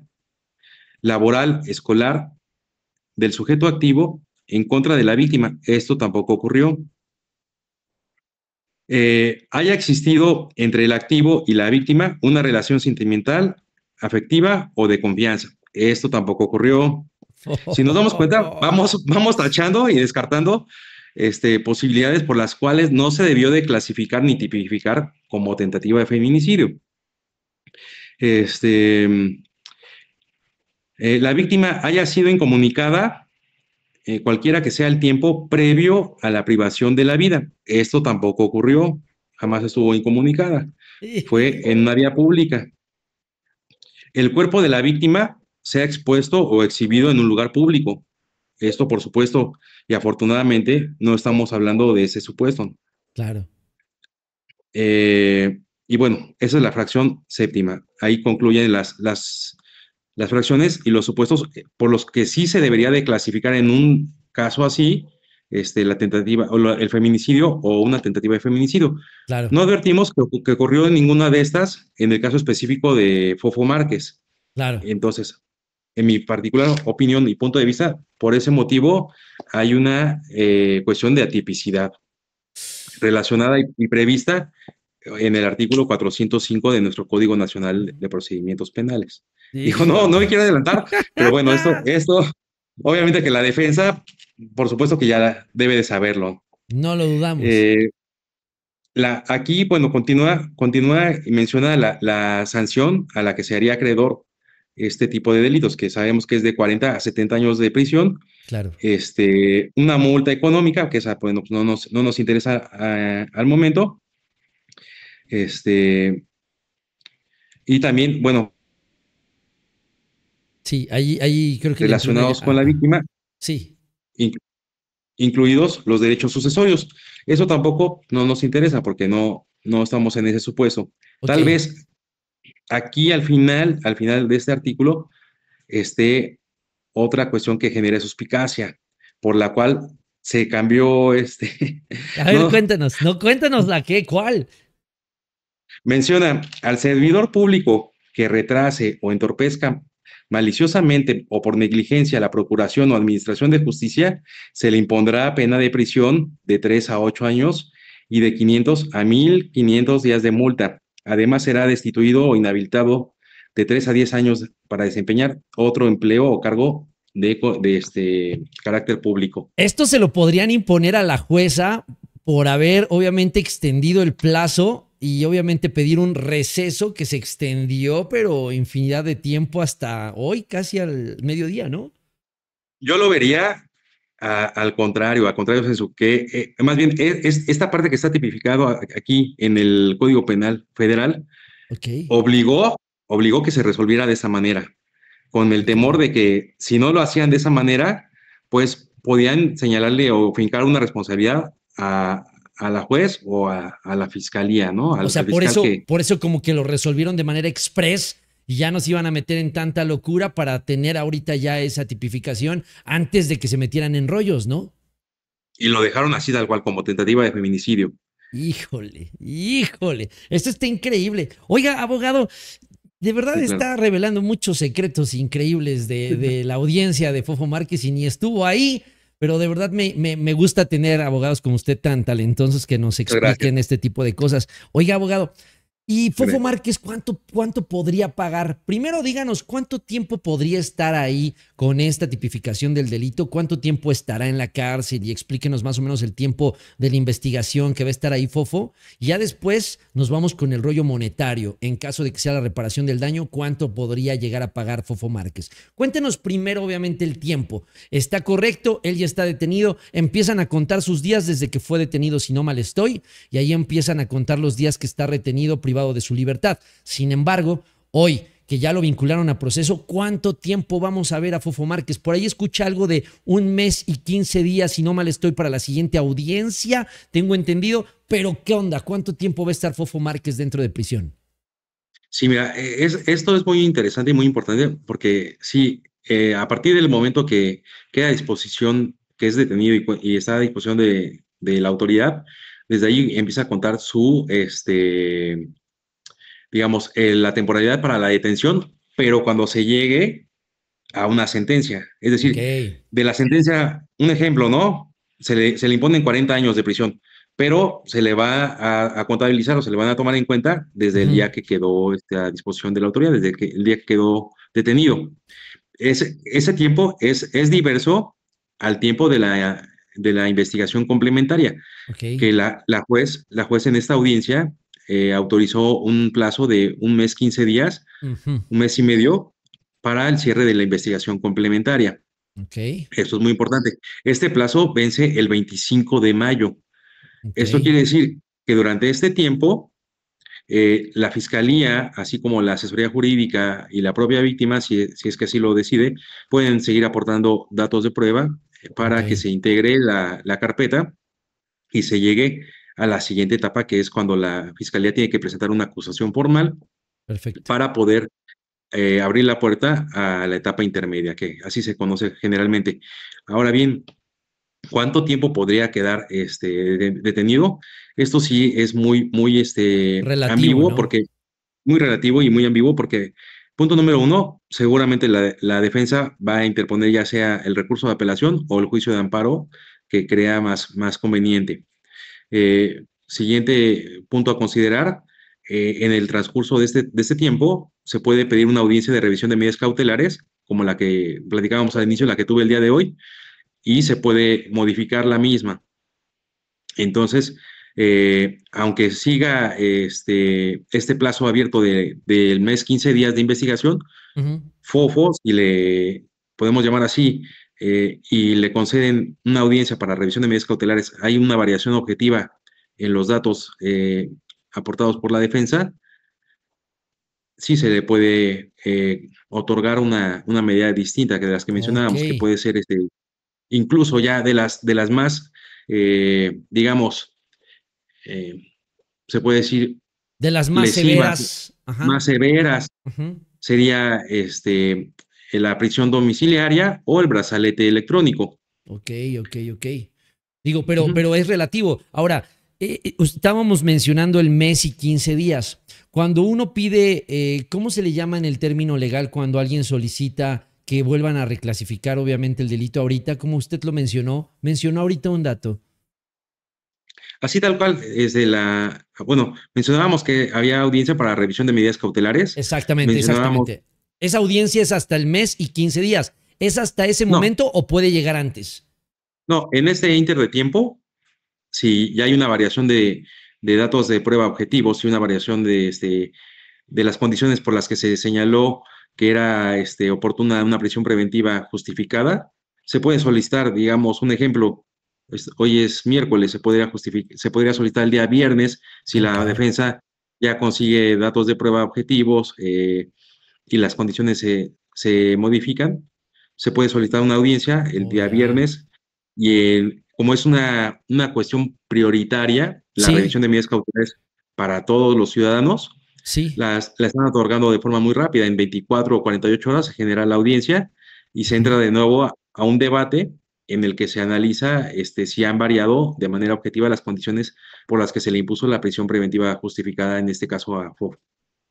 laboral, escolar, del sujeto activo en contra de la víctima. Esto tampoco ocurrió. Eh, haya existido entre el activo y la víctima una relación sentimental, afectiva o de confianza. Esto tampoco ocurrió. (laughs) Si nos damos cuenta, (laughs) vamos, vamos tachando y descartando este, posibilidades por las cuales no se debió de clasificar ni tipificar como tentativa de feminicidio. Este, eh, la víctima haya sido incomunicada eh, cualquiera que sea el tiempo previo a la privación de la vida. Esto tampoco ocurrió, jamás estuvo incomunicada. Fue en una vía pública. El cuerpo de la víctima se ha expuesto o exhibido en un lugar público. Esto, por supuesto, y afortunadamente no estamos hablando de ese supuesto. Claro. Eh, y bueno, esa es la fracción séptima. Ahí concluyen las, las las fracciones y los supuestos por los que sí se debería de clasificar en un caso así, este, la tentativa, o el feminicidio o una tentativa de feminicidio. No advertimos que, ocurrió en ninguna de estas en el caso específico de Fofo Márquez. Claro. Entonces, en mi particular opinión y punto de vista, por ese motivo hay una eh, cuestión de atipicidad relacionada y prevista en el artículo 405 de nuestro Código Nacional de Procedimientos Penales. Dijo, no, no me quiero adelantar, pero bueno, esto, (laughs) esto, obviamente que la defensa, por supuesto que ya debe de saberlo. No lo dudamos. Eh, aquí, bueno, continúa, continúa y menciona la, sanción a la que se haría acreedor este tipo de delitos, que sabemos que es de 40 a 70 años de prisión. Claro. Este, una multa económica, que esa, bueno, pues, no nos, no nos interesa ah, al momento. Este, y también, bueno, Sí, ahí, ahí creo que... Relacionados con la víctima. Sí. Incluidos los derechos sucesorios. Eso tampoco no nos interesa porque no, no estamos en ese supuesto. Tal vez aquí al final, al final de este artículo, esté otra cuestión que genere suspicacia, por la cual se cambió este. A ver, (laughs) cuéntanos, no cuéntanos la qué, cuál. Menciona al servidor público que retrase o entorpezca maliciosamente o por negligencia a la Procuración o Administración de Justicia, se le impondrá pena de prisión de 3 a 8 años y de 500 a 1.500 días de multa. Además, será destituido o inhabilitado de 3 a 10 años para desempeñar otro empleo o cargo de, de este carácter público. Esto se lo podrían imponer a la jueza por haber obviamente extendido el plazo y obviamente pedir un receso que se extendió, pero infinidad de tiempo hasta hoy, casi al mediodía, ¿no? Yo lo vería al contrario, al contrario, su que eh, más bien e, es, esta parte que está tipificado aquí en el Código Penal Federal obligó, obligó que se resolviera de esa manera, con el temor de que si no lo hacían de esa manera, pues podían señalarle o fincar una responsabilidad a, a la juez o a, la fiscalía, ¿no? o sea, por eso, por eso como que lo resolvieron de manera express y ya se iban a meter en tanta locura para tener ahorita ya esa tipificación antes de que se metieran en rollos, ¿no? Y lo dejaron así tal cual, como tentativa de feminicidio. Híjole, híjole, esto está increíble. Oiga, abogado, de verdad está revelando muchos secretos increíbles de, de la audiencia de Fofo Márquez y ni estuvo ahí pero de verdad me, me, me, gusta tener abogados como usted tan talentosos que nos expliquen este tipo de cosas. Oiga, abogado, y Fofo Márquez, ¿cuánto, ¿cuánto podría pagar? Primero díganos, ¿cuánto tiempo podría estar ahí con esta tipificación del delito? ¿Cuánto tiempo estará en la cárcel? Y explíquenos más o menos el tiempo de la investigación que va a estar ahí Fofo. Y ya después nos vamos con el rollo monetario. En caso de que sea la reparación del daño, ¿cuánto podría llegar a pagar Fofo Márquez? Cuéntenos primero, obviamente, el tiempo. ¿Está correcto? Él ya está detenido. Empiezan a contar sus días desde que fue detenido, si no mal estoy. Y ahí empiezan a contar los días que está retenido de su libertad. Sin embargo, hoy que ya lo vincularon a proceso, ¿cuánto tiempo vamos a ver a Fofo Márquez? Por ahí escucha algo de un mes y quince días, si no mal estoy, para la siguiente audiencia, tengo entendido, pero ¿qué onda? ¿Cuánto tiempo va a estar Fofo Márquez dentro de prisión? Sí, mira, eh, esto es muy interesante y muy importante porque sí, eh, a partir del momento que queda a disposición, que es detenido y, está a disposición de, de, la autoridad, desde ahí empieza a contar su, este, digamos, eh, la temporalidad para la detención, pero cuando se llegue a una sentencia. Es decir, de la sentencia, un ejemplo, ¿no? Se le, se le, imponen 40 años de prisión, pero se le va a, contabilizar o se le van a tomar en cuenta desde el día que quedó este, a disposición de la autoridad, desde que, el día que quedó detenido. Ese, ese tiempo es, es diverso al tiempo de la, de la investigación complementaria, que la, la, juez, la juez en esta audiencia eh, autorizó un plazo de un mes, 15 días, un mes y medio para el cierre de la investigación complementaria. Esto es muy importante. Este plazo vence el 25 de mayo. Esto quiere decir que durante este tiempo, eh, la fiscalía, así como la asesoría jurídica y la propia víctima, si, es que así lo decide, pueden seguir aportando datos de prueba para que se integre la, la, carpeta y se llegue a la siguiente etapa, que es cuando la fiscalía tiene que presentar una acusación formal para poder eh, abrir la puerta a la etapa intermedia, que así se conoce generalmente. Ahora bien, ¿cuánto tiempo podría quedar este, detenido? Esto sí es muy, muy este, relativo, ambiguo, porque muy relativo y muy ambiguo, porque Punto número uno, seguramente la, la, defensa va a interponer ya sea el recurso de apelación o el juicio de amparo que crea más, más conveniente. Eh, siguiente punto a considerar, eh, en el transcurso este, de este, tiempo se puede pedir una audiencia de revisión de medidas cautelares, como la que platicábamos al inicio, la que tuve el día de hoy, y se puede modificar la misma. Entonces, eh, aunque siga este, este plazo abierto del mes 15 días de investigación, Fofos, y le podemos llamar así, eh, y le conceden una audiencia para revisión de medidas cautelares, hay una variación objetiva en los datos eh, aportados por la defensa, sí se le puede eh, otorgar una, medida distinta que de las que mencionábamos, que puede ser este, incluso ya de las, de las más, digamos, se puede decir... De las más severas. Más severas. Sería este, eh, la prisión domiciliaria o el brazalete electrónico. Ok, ok, ok. Digo, pero, pero es relativo. Ahora, eh, eh, estábamos mencionando el mes y 15 días. Cuando uno pide, ¿cómo se le llama en el término legal cuando alguien solicita que vuelvan a reclasificar, obviamente, el delito ahorita? Como usted lo mencionó, mencionó ahorita un dato. Así tal cual, desde la, bueno, mencionábamos que había audiencia para revisión de medidas cautelares. Exactamente, exactamente. ¿Esa audiencia es hasta el mes y 15 días? ¿Es hasta ese momento o puede llegar antes? No, en este inter de tiempo, si ya hay una variación de, datos de prueba objetivos y una variación de, este, de las condiciones por las que se señaló que era este, oportuna una prisión preventiva justificada, se puede solicitar, digamos, un ejemplo, hoy es miércoles, se podría, se podría solicitar el día viernes si la defensa ya consigue datos de prueba objetivos, eh, y las condiciones se, modifican, se puede solicitar una audiencia el día viernes y como es una, cuestión prioritaria, la revisión de medidas cautelares para todos los ciudadanos, sí. las, están otorgando de forma muy rápida, en 24 o 48 horas se genera la audiencia y se entra de nuevo a, un debate en el que se analiza este, si han variado de manera objetiva las condiciones por las que se le impuso la prisión preventiva justificada, en este caso a FOF.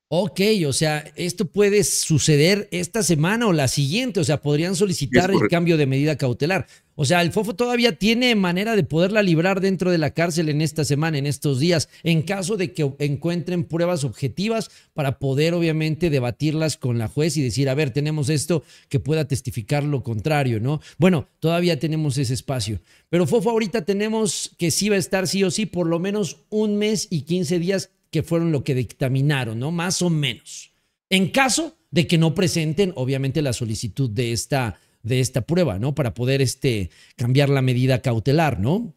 Ok, o sea, esto puede suceder esta semana o la siguiente, o sea, podrían solicitar el cambio de medida cautelar. O sea, el FOFO todavía tiene manera de poderla librar dentro de la cárcel en esta semana, en estos días, en caso de que encuentren pruebas objetivas para poder obviamente debatirlas con la juez y decir, a ver, tenemos esto que pueda testificar lo contrario, ¿no? Bueno, todavía tenemos ese espacio. Pero FOFO ahorita tenemos que sí va a estar sí o sí por lo menos un mes y 15 días que fueron lo que dictaminaron, ¿no? Más o menos. En caso de que no presenten, obviamente, la solicitud de esta, de esta prueba, ¿no? Para poder este, cambiar la medida cautelar, ¿no?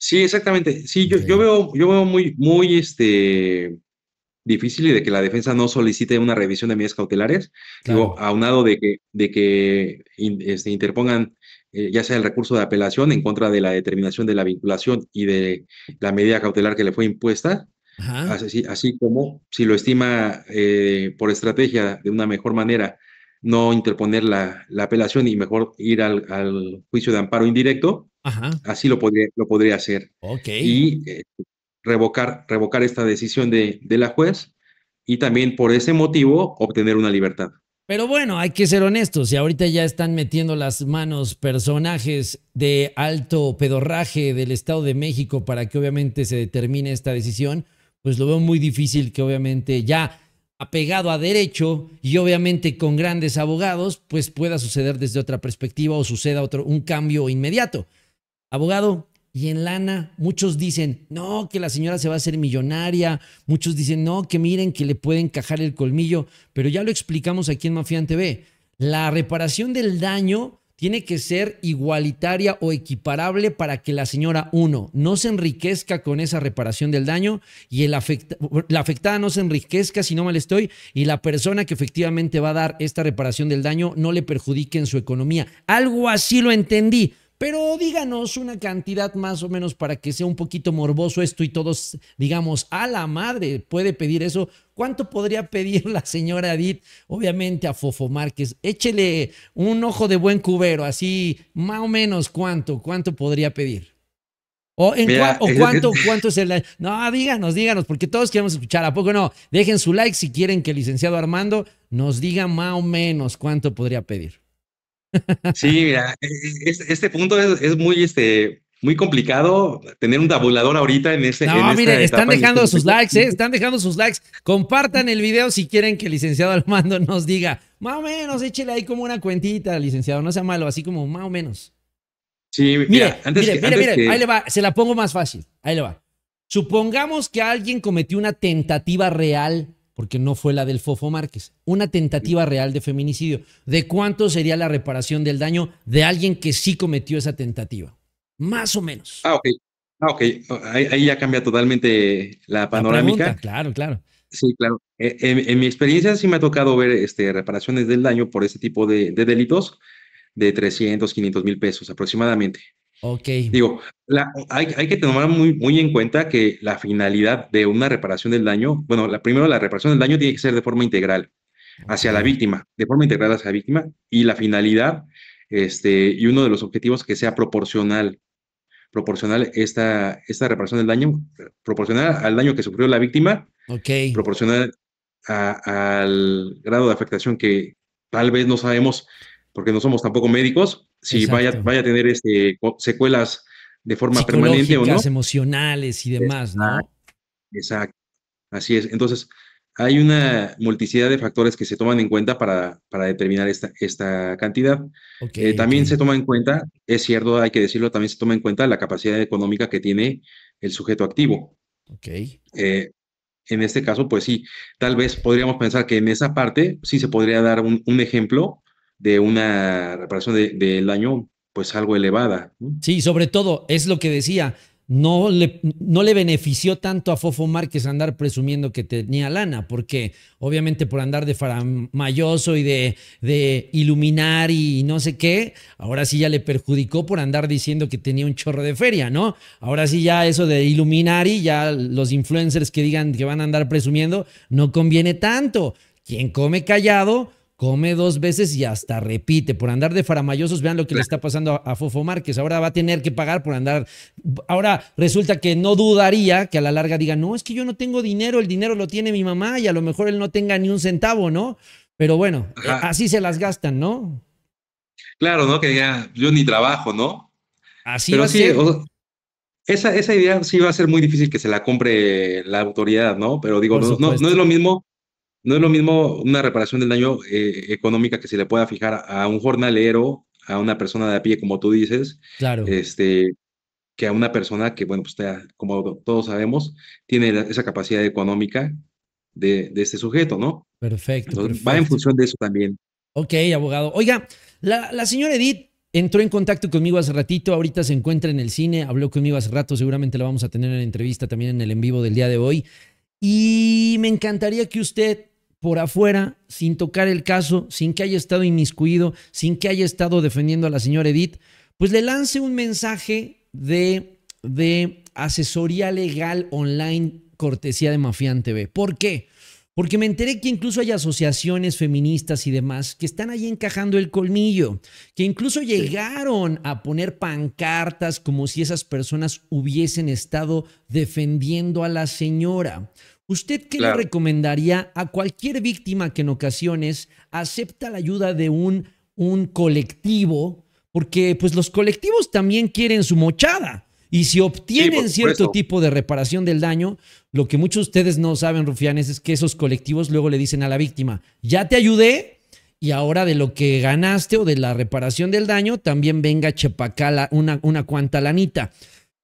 Sí, exactamente. Sí, yo, veo, yo veo muy, muy este, difícil y de que la defensa no solicite una revisión de medidas cautelares, A digo, aunado de que, de que este, interpongan eh, ya sea el recurso de apelación en contra de la determinación de la vinculación y de la medida cautelar que le fue impuesta, Así, así, como si lo estima eh, por estrategia de una mejor manera, no interponer la, apelación y mejor ir al, juicio de amparo indirecto, así lo podría, lo podría hacer. Y eh, revocar, revocar esta decisión de, de la juez y también por ese motivo obtener una libertad. Pero bueno, hay que ser honestos, y ahorita ya están metiendo las manos personajes de alto pedorraje del Estado de México para que obviamente se determine esta decisión, pues lo veo muy difícil que obviamente ya apegado a derecho y obviamente con grandes abogados, pues pueda suceder desde otra perspectiva o suceda otro, un cambio inmediato. Abogado, y en lana, muchos dicen, no, que la señora se va a hacer millonaria, muchos dicen, no, que miren que le puede encajar el colmillo, pero ya lo explicamos aquí en Mafián TV, la reparación del daño tiene que ser igualitaria o equiparable para que la señora, 1 no se enriquezca con esa reparación del daño y la afectada no se enriquezca, si no mal estoy, y la persona que efectivamente va a dar esta reparación del daño no le perjudique en su economía. Algo así lo entendí. Pero díganos una cantidad más o menos para que sea un poquito morboso esto y todos digamos, a la madre puede pedir eso. ¿Cuánto podría pedir la señora Edith? Obviamente a Fofo Márquez. Échele un ojo de buen cubero, así más o menos cuánto, cuánto podría pedir. O, eh, cuánto, (laughs) cuánto es el... No, díganos, díganos, porque todos queremos escuchar. ¿A poco no? Dejen su like si quieren que el licenciado Armando nos diga más o menos cuánto podría pedir. Sí, mira, e, e, este punto es, muy, este, muy complicado tener un tabulador ahorita en ese. No, miren, están dejando este sus likes, ¿eh? Están dejando sus likes. Compartan el video si quieren que el licenciado Armando nos diga, más o menos, échele ahí como una cuentita, licenciado, no sea malo, así como más o menos. Sí, mira, antes que, antes mire, que... ahí le va, se la pongo más fácil, ahí le va. Supongamos que alguien cometió una tentativa real porque no fue la del Fofo Márquez. Una tentativa real de feminicidio. ¿De cuánto sería la reparación del daño de alguien que sí cometió esa tentativa? Más o menos. Ah, ok. Ah, ok. Ahí, ya cambia totalmente la panorámica. claro, claro. Sí, claro. Eh, en, mi experiencia sí me ha tocado ver este, reparaciones del daño por ese tipo de, de delitos de 300, 500 mil pesos aproximadamente. Ok. Digo, hay, que tomar muy, en cuenta que la finalidad de una reparación del daño, bueno, la, primero la reparación del daño tiene que ser de forma integral hacia la víctima, de forma integral hacia la víctima, y la finalidad, este, y uno de los objetivos que sea proporcional, proporcional esta, esta reparación del daño, proporcional al daño que sufrió la víctima, proporcional al grado de afectación que tal vez no sabemos porque no somos tampoco médicos, si vaya, vaya a tener este, secuelas de forma permanente o no. emocionales y demás, ¿no? Exacto. Así es. Entonces, hay una multiplicidad de factores que se toman en cuenta para, determinar esta, cantidad. Eh, también se toma en cuenta, es cierto, hay que decirlo, también se toma en cuenta la capacidad económica que tiene el sujeto activo. Ok. Eh, en este caso, pues sí, tal vez podríamos pensar que en esa parte sí se podría dar un ejemplo de una reparación del año, pues algo elevada. Sí, sobre todo, es lo que decía, no le, no le benefició tanto a Fofo Márquez andar presumiendo que tenía lana, porque obviamente por andar de faramayoso y de, de, iluminar y no sé qué, ahora sí ya le perjudicó por andar diciendo que tenía un chorro de feria, ¿no? Ahora sí ya eso de iluminar y ya los influencers que digan que van a andar presumiendo no conviene tanto. Quien come callado, come dos veces y hasta repite. Por andar de faramayosos, vean lo que le está pasando a, Fofo Márquez. Ahora va a tener que pagar por andar. Ahora resulta que no dudaría que a la larga diga, no, es que yo no tengo dinero, el dinero lo tiene mi mamá y a lo mejor él no tenga ni un centavo, ¿no? Pero bueno, eh, así se las gastan, ¿no? Claro, ¿no? Que ya yo ni trabajo, ¿no? Así Pero va a ser. esa, esa idea sí va a ser muy difícil que se la compre la autoridad, ¿no? Pero digo, no, no es lo mismo no es lo mismo una reparación del daño eh, económica que se le pueda fijar a un jornalero, a una persona de a pie, como tú dices, claro. este, que a una persona que, bueno, pues como todos sabemos, tiene esa capacidad económica de, este sujeto, ¿no? Perfecto, Va en función de eso también. Ok, abogado. Oiga, la, la señora Edith entró en contacto conmigo hace ratito, ahorita se encuentra en el cine, habló conmigo hace rato, seguramente la vamos a tener en entrevista también en el en vivo del día de hoy. Y me encantaría que usted por afuera, sin tocar el caso, sin que haya estado inmiscuido, sin que haya estado defendiendo a la señora Edith, pues le lance un mensaje de, de asesoría legal online cortesía de Mafián TV. ¿Por qué? Porque me enteré que incluso hay asociaciones feministas y demás que están ahí encajando el colmillo, que incluso llegaron a poner pancartas como si esas personas hubiesen estado defendiendo a la señora. ¿Usted qué le recomendaría a cualquier víctima que en ocasiones acepta la ayuda de un, un colectivo? Porque pues los colectivos también quieren su mochada. Y si obtienen cierto tipo de reparación del daño, lo que muchos de ustedes no saben, rufianes, es que esos colectivos luego le dicen a la víctima, ya te ayudé y ahora de lo que ganaste o de la reparación del daño, también venga chepacala una, una cuanta lanita.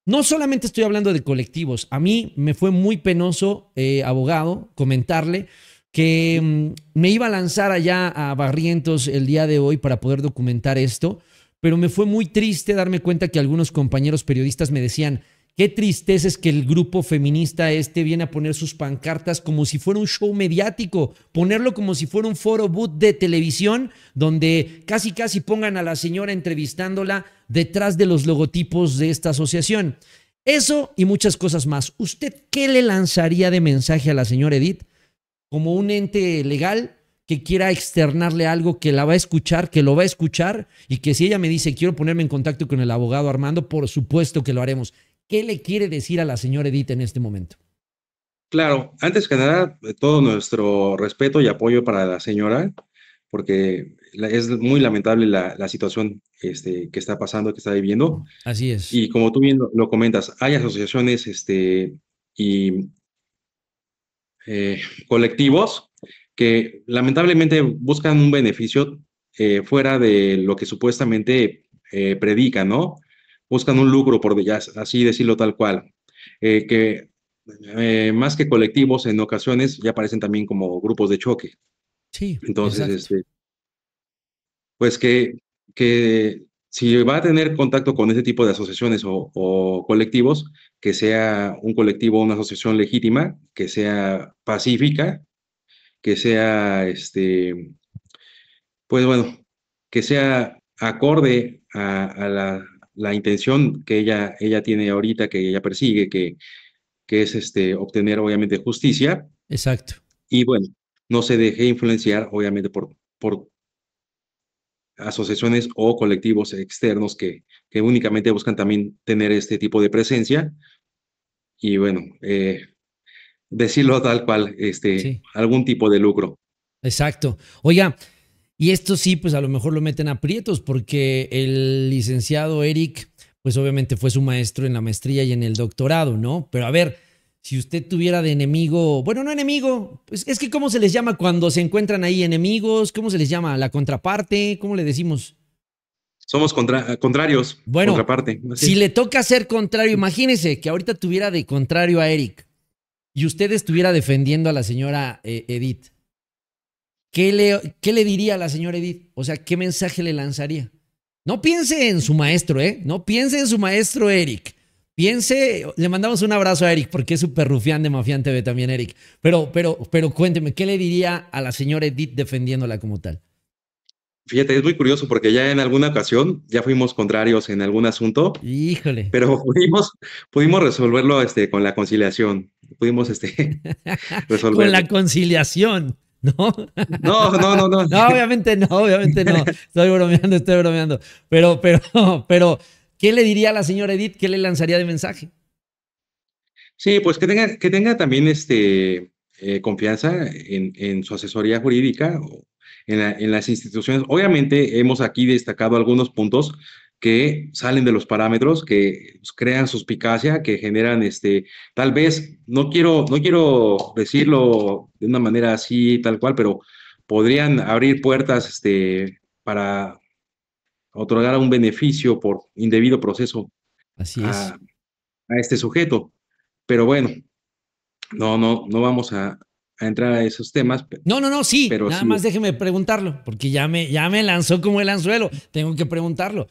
No solamente estoy hablando de colectivos, a mí me fue muy penoso, eh, abogado, comentarle que mm, me iba a lanzar allá a Barrientos el día de hoy para poder documentar esto, pero me fue muy triste darme cuenta que algunos compañeros periodistas me decían, Qué tristeza es que el grupo feminista este viene a poner sus pancartas como si fuera un show mediático, ponerlo como si fuera un foro boot de televisión, donde casi casi pongan a la señora entrevistándola detrás de los logotipos de esta asociación. Eso y muchas cosas más. ¿Usted qué le lanzaría de mensaje a la señora Edith como un ente legal que quiera externarle algo que la va a escuchar, que lo va a escuchar y que si ella me dice quiero ponerme en contacto con el abogado Armando, por supuesto que lo haremos. ¿Qué le quiere decir a la señora Edith en este momento? Claro, antes que nada, todo nuestro respeto y apoyo para la señora, porque es muy lamentable la, situación este, que está pasando, que está viviendo. Así es. Y como tú bien lo, comentas, hay asociaciones este, y eh, colectivos que lamentablemente buscan un beneficio eh, fuera de lo que supuestamente eh, predican, ¿no? buscan un lucro por ellas, así decirlo tal cual, eh, que eh, más que colectivos en ocasiones ya aparecen también como grupos de choque. Sí. Entonces, este, pues que, que si va a tener contacto con ese tipo de asociaciones o, colectivos, que sea un colectivo, o una asociación legítima, que sea pacífica, que sea, este, pues bueno, que sea acorde a, la, la intención que ella, ella tiene ahorita, que ella persigue, que, que es este, obtener obviamente justicia. Exacto. Y bueno, no se deje influenciar obviamente por, por asociaciones o colectivos externos que, que únicamente buscan también tener este tipo de presencia. Y bueno, eh, decirlo tal cual, este, algún tipo de lucro. Exacto. Oiga, y esto sí, pues a lo mejor lo meten a prietos, porque el licenciado Eric, pues obviamente fue su maestro en la maestría y en el doctorado, ¿no? Pero a ver, si usted tuviera de enemigo, bueno, no enemigo, pues es que ¿cómo se les llama cuando se encuentran ahí enemigos? ¿Cómo se les llama? ¿La contraparte? ¿Cómo le decimos? Somos contrarios. Bueno, contraparte. si le toca ser contrario, imagínese que ahorita tuviera de contrario a Eric y usted estuviera defendiendo a la señora eh, Edith. ¿qué le, diría a la señora Edith? O sea, ¿qué mensaje le lanzaría? No piense en su maestro, ¿eh? No piense en su maestro Eric. Piense, le mandamos un abrazo a Eric porque es súper rufián de Mafiante TV también, Eric. Pero, pero, pero cuénteme, ¿qué le diría a la señora Edith defendiéndola como tal? Fíjate, es muy curioso porque ya en alguna ocasión ya fuimos contrarios en algún asunto. Híjole. Pero (laughs) pudimos, pudimos resolverlo este, con la conciliación. Pudimos este, resolverlo. (laughs) con la conciliación. (laughs) ¿no? No, no, no, no. obviamente no, obviamente no. Estoy bromeando, estoy bromeando. Pero, pero, pero, ¿qué le diría a la señora Edith? ¿Qué le lanzaría de mensaje? Sí, pues que tenga, que tenga también este, eh, confianza en, su asesoría jurídica, en, en, las instituciones. Obviamente hemos aquí destacado algunos puntos, que salen de los parámetros, que pues, crean suspicacia, que generan, este, tal vez, no quiero, no quiero decirlo de una manera así, tal cual, pero podrían abrir puertas este, para otorgar un beneficio por indebido proceso así a, este sujeto. Pero bueno, no, no, no vamos a, a entrar a esos temas. No, no, no, sí, nada más déjeme preguntarlo, porque ya me, ya me lanzó como el anzuelo, tengo que preguntarlo.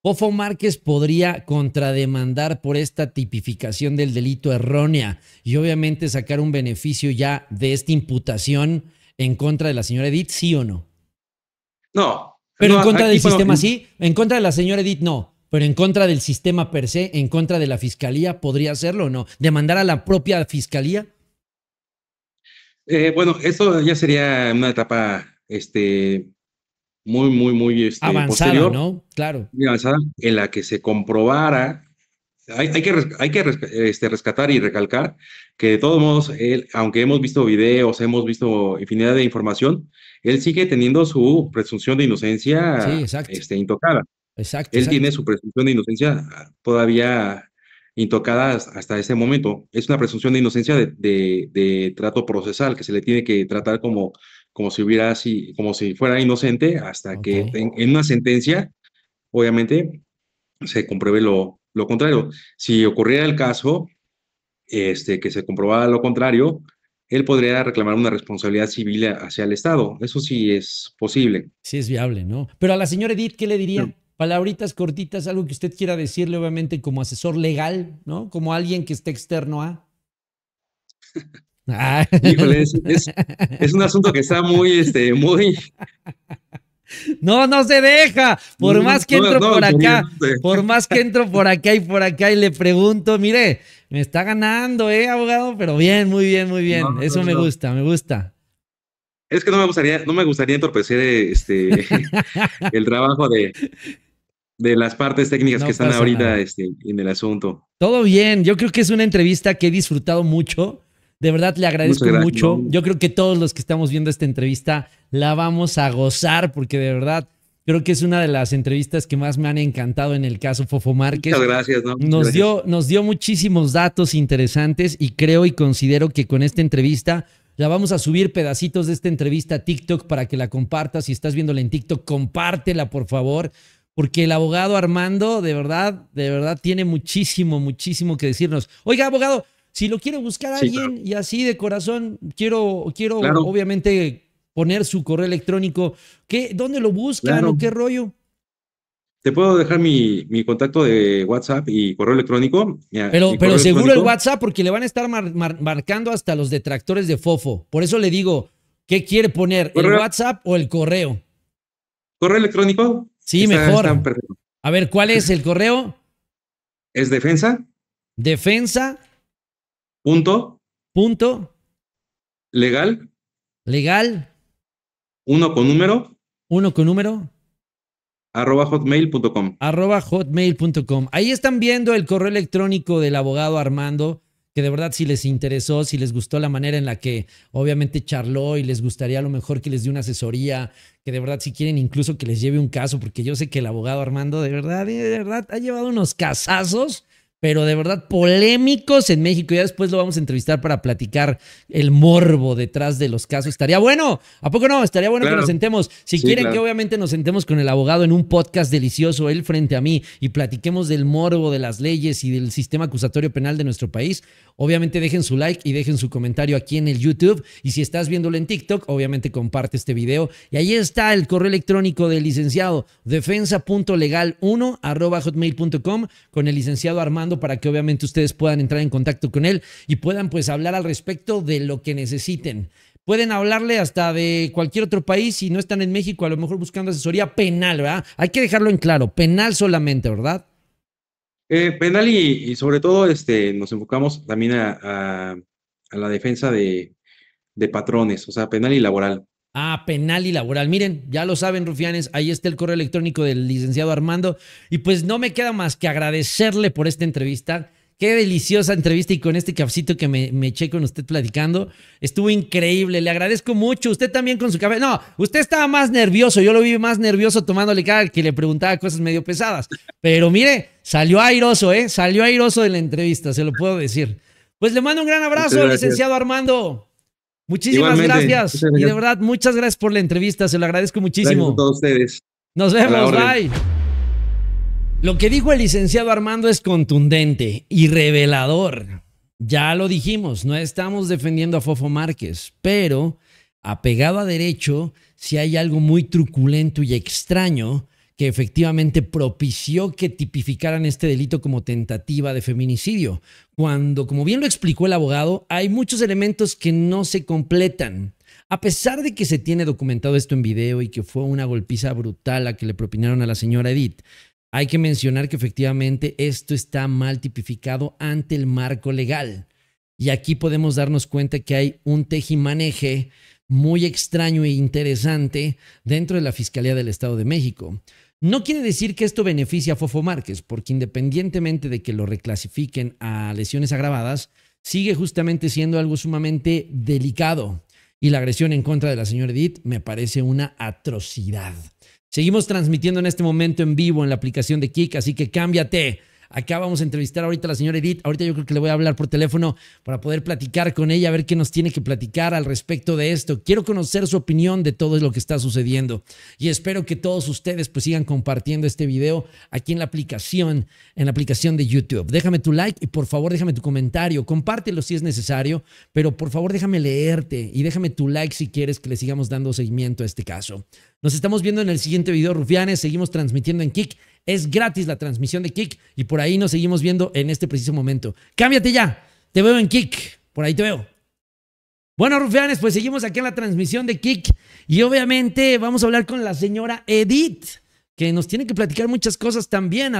Pofo Márquez podría contrademandar por esta tipificación del delito errónea y obviamente sacar un beneficio ya de esta imputación en contra de la señora Edith, ¿sí o no? No. Pero en contra del sistema sí, en contra de la señora Edith no, pero en contra del sistema per se, en contra de la fiscalía, ¿podría hacerlo o no? ¿Demandar a la propia fiscalía? Eh, bueno, esto ya sería una etapa este, muy, muy, muy este, avanzada, ¿no? Claro. Muy avanzada, en la que se comprobara. Hay, que, hay que este, rescatar y recalcar que de todos modos, él, aunque hemos visto videos, hemos visto infinidad de información, él sigue teniendo su presunción de inocencia este, intocada. Exacto. Él tiene su presunción de inocencia todavía intocada hasta ese momento. Es una presunción de inocencia de, trato procesal que se le tiene que tratar como, como, si, hubiera, así, como si fuera inocente hasta que en, una sentencia, obviamente, se compruebe lo, lo contrario. Si ocurriera el caso este, que se comprobara lo contrario, él podría reclamar una responsabilidad civil hacia el Estado. Eso sí es posible. Sí es viable, ¿no? Pero a la señora Edith, ¿qué le diría? Palabritas cortitas, algo que usted quiera decirle, obviamente, como asesor legal, ¿no? Como alguien que esté externo a. Ah. (laughs) Híjole, es, un asunto que está muy, este, muy. (laughs) No, no se deja. Por más que entro por acá, por más que entro por acá y por acá y le pregunto, mire, me está ganando, ¿eh, abogado? Pero bien, muy bien, muy bien. Eso me gusta, me gusta. Es que no me gustaría, no me gustaría entorpecer este (laughs) el trabajo de, de las partes técnicas que están ahorita este, en el asunto. Todo bien, yo creo que es una entrevista que he disfrutado mucho. De verdad le agradezco mucho. Yo creo que todos los que estamos viendo esta entrevista la vamos a gozar porque de verdad creo que es una de las entrevistas que más me han encantado en el caso Fofo Márquez. Muchas gracias. ¿no? nos, Dio, nos dio muchísimos datos interesantes y creo y considero que con esta entrevista la vamos a subir pedacitos de esta entrevista a TikTok para que la compartas. Si estás viéndola en TikTok, compártela por favor porque el abogado Armando, de verdad, de verdad, tiene muchísimo, muchísimo que decirnos. Oiga, abogado, si lo quiere buscar a alguien y así de corazón, quiero, quiero obviamente poner su correo electrónico. ¿Qué, ¿Dónde lo buscan o qué rollo? Te puedo dejar mi, mi, contacto de WhatsApp y correo electrónico. Pero, pero seguro el WhatsApp, porque le van a estar marcando hasta los detractores de Fofo. Por eso le digo, ¿qué quiere poner? ¿El WhatsApp o el correo? Correo electrónico, Sí, mejor. a ver, ¿cuál es el correo? Es defensa. Defensa. Punto. Punto. Legal. Legal. Uno con número. Uno con número. Arroba hotmail.com. Arroba hotmail.com. Ahí están viendo el correo electrónico del abogado Armando que de verdad si les interesó, si les gustó la manera en la que obviamente charló y les gustaría a lo mejor que les dé una asesoría, que de verdad si quieren incluso que les lleve un caso, porque yo sé que el abogado Armando de verdad, de verdad ha llevado unos casazos pero de verdad polémicos en México. Ya después lo vamos a entrevistar para platicar el morbo detrás de los casos. Estaría bueno, ¿a poco no? Estaría bueno que nos sentemos. Si quieren que obviamente nos sentemos con el abogado en un podcast delicioso, él frente a mí, y platiquemos del morbo, de las leyes y del sistema acusatorio penal de nuestro país, obviamente dejen su like y dejen su comentario aquí en el YouTube. Y si estás viéndolo en TikTok, obviamente comparte este video. Y ahí está el correo electrónico del licenciado defensa.legal1 arroba hotmail.com con el licenciado Armando para que obviamente ustedes puedan entrar en contacto con él y puedan pues hablar al respecto de lo que necesiten. Pueden hablarle hasta de cualquier otro país si no están en México, a lo mejor buscando asesoría penal, ¿verdad? Hay que dejarlo en claro, penal solamente, ¿verdad? Eh, penal y, sobre todo este, nos enfocamos también a, la defensa de patrones, o sea, penal y laboral a penal y laboral. Miren, ya lo saben, rufianes, ahí está el correo electrónico del licenciado Armando. Y pues no me queda más que agradecerle por esta entrevista. Qué deliciosa entrevista y con este cafecito que me, me, eché con usted platicando. Estuvo increíble, le agradezco mucho. Usted también con su café. No, usted estaba más nervioso, yo lo vi más nervioso tomándole cada que le preguntaba cosas medio pesadas. Pero mire, salió airoso, ¿eh? Salió airoso de la entrevista, se lo puedo decir. Pues le mando un gran abrazo, licenciado Armando. Muchísimas gracias. Y de verdad, muchas gracias por la entrevista. Se lo agradezco muchísimo. a ustedes. Nos vemos. Bye. Lo que dijo el licenciado Armando es contundente y revelador. Ya lo dijimos, no estamos defendiendo a Fofo Márquez, pero apegado a derecho, si hay algo muy truculento y extraño que efectivamente propició que tipificaran este delito como tentativa de feminicidio, cuando, como bien lo explicó el abogado, hay muchos elementos que no se completan. A pesar de que se tiene documentado esto en video y que fue una golpiza brutal la que le propinaron a la señora Edith, hay que mencionar que efectivamente esto está mal tipificado ante el marco legal. Y aquí podemos darnos cuenta que hay un tejimaneje muy extraño e interesante dentro de la Fiscalía del Estado de México. No quiere decir que esto beneficie a Fofo Márquez, porque independientemente de que lo reclasifiquen a lesiones agravadas, sigue justamente siendo algo sumamente delicado. Y la agresión en contra de la señora Edith me parece una atrocidad. Seguimos transmitiendo en este momento en vivo en la aplicación de Kik, así que cámbiate Acá vamos a entrevistar ahorita a la señora Edith. Ahorita yo creo que le voy a hablar por teléfono para poder platicar con ella, a ver qué nos tiene que platicar al respecto de esto. Quiero conocer su opinión de todo lo que está sucediendo y espero que todos ustedes pues sigan compartiendo este video aquí en la aplicación, en la aplicación de YouTube. Déjame tu like y por favor déjame tu comentario. Compártelo si es necesario, pero por favor déjame leerte y déjame tu like si quieres que le sigamos dando seguimiento a este caso. Nos estamos viendo en el siguiente video, Rufianes. Seguimos transmitiendo en Kik es gratis la transmisión de Kik y por ahí nos seguimos viendo en este preciso momento. Cámbiate ya. Te veo en Kik. Por ahí te veo. Bueno, rufianes, pues seguimos aquí en la transmisión de Kik y obviamente vamos a hablar con la señora Edith, que nos tiene que platicar muchas cosas también.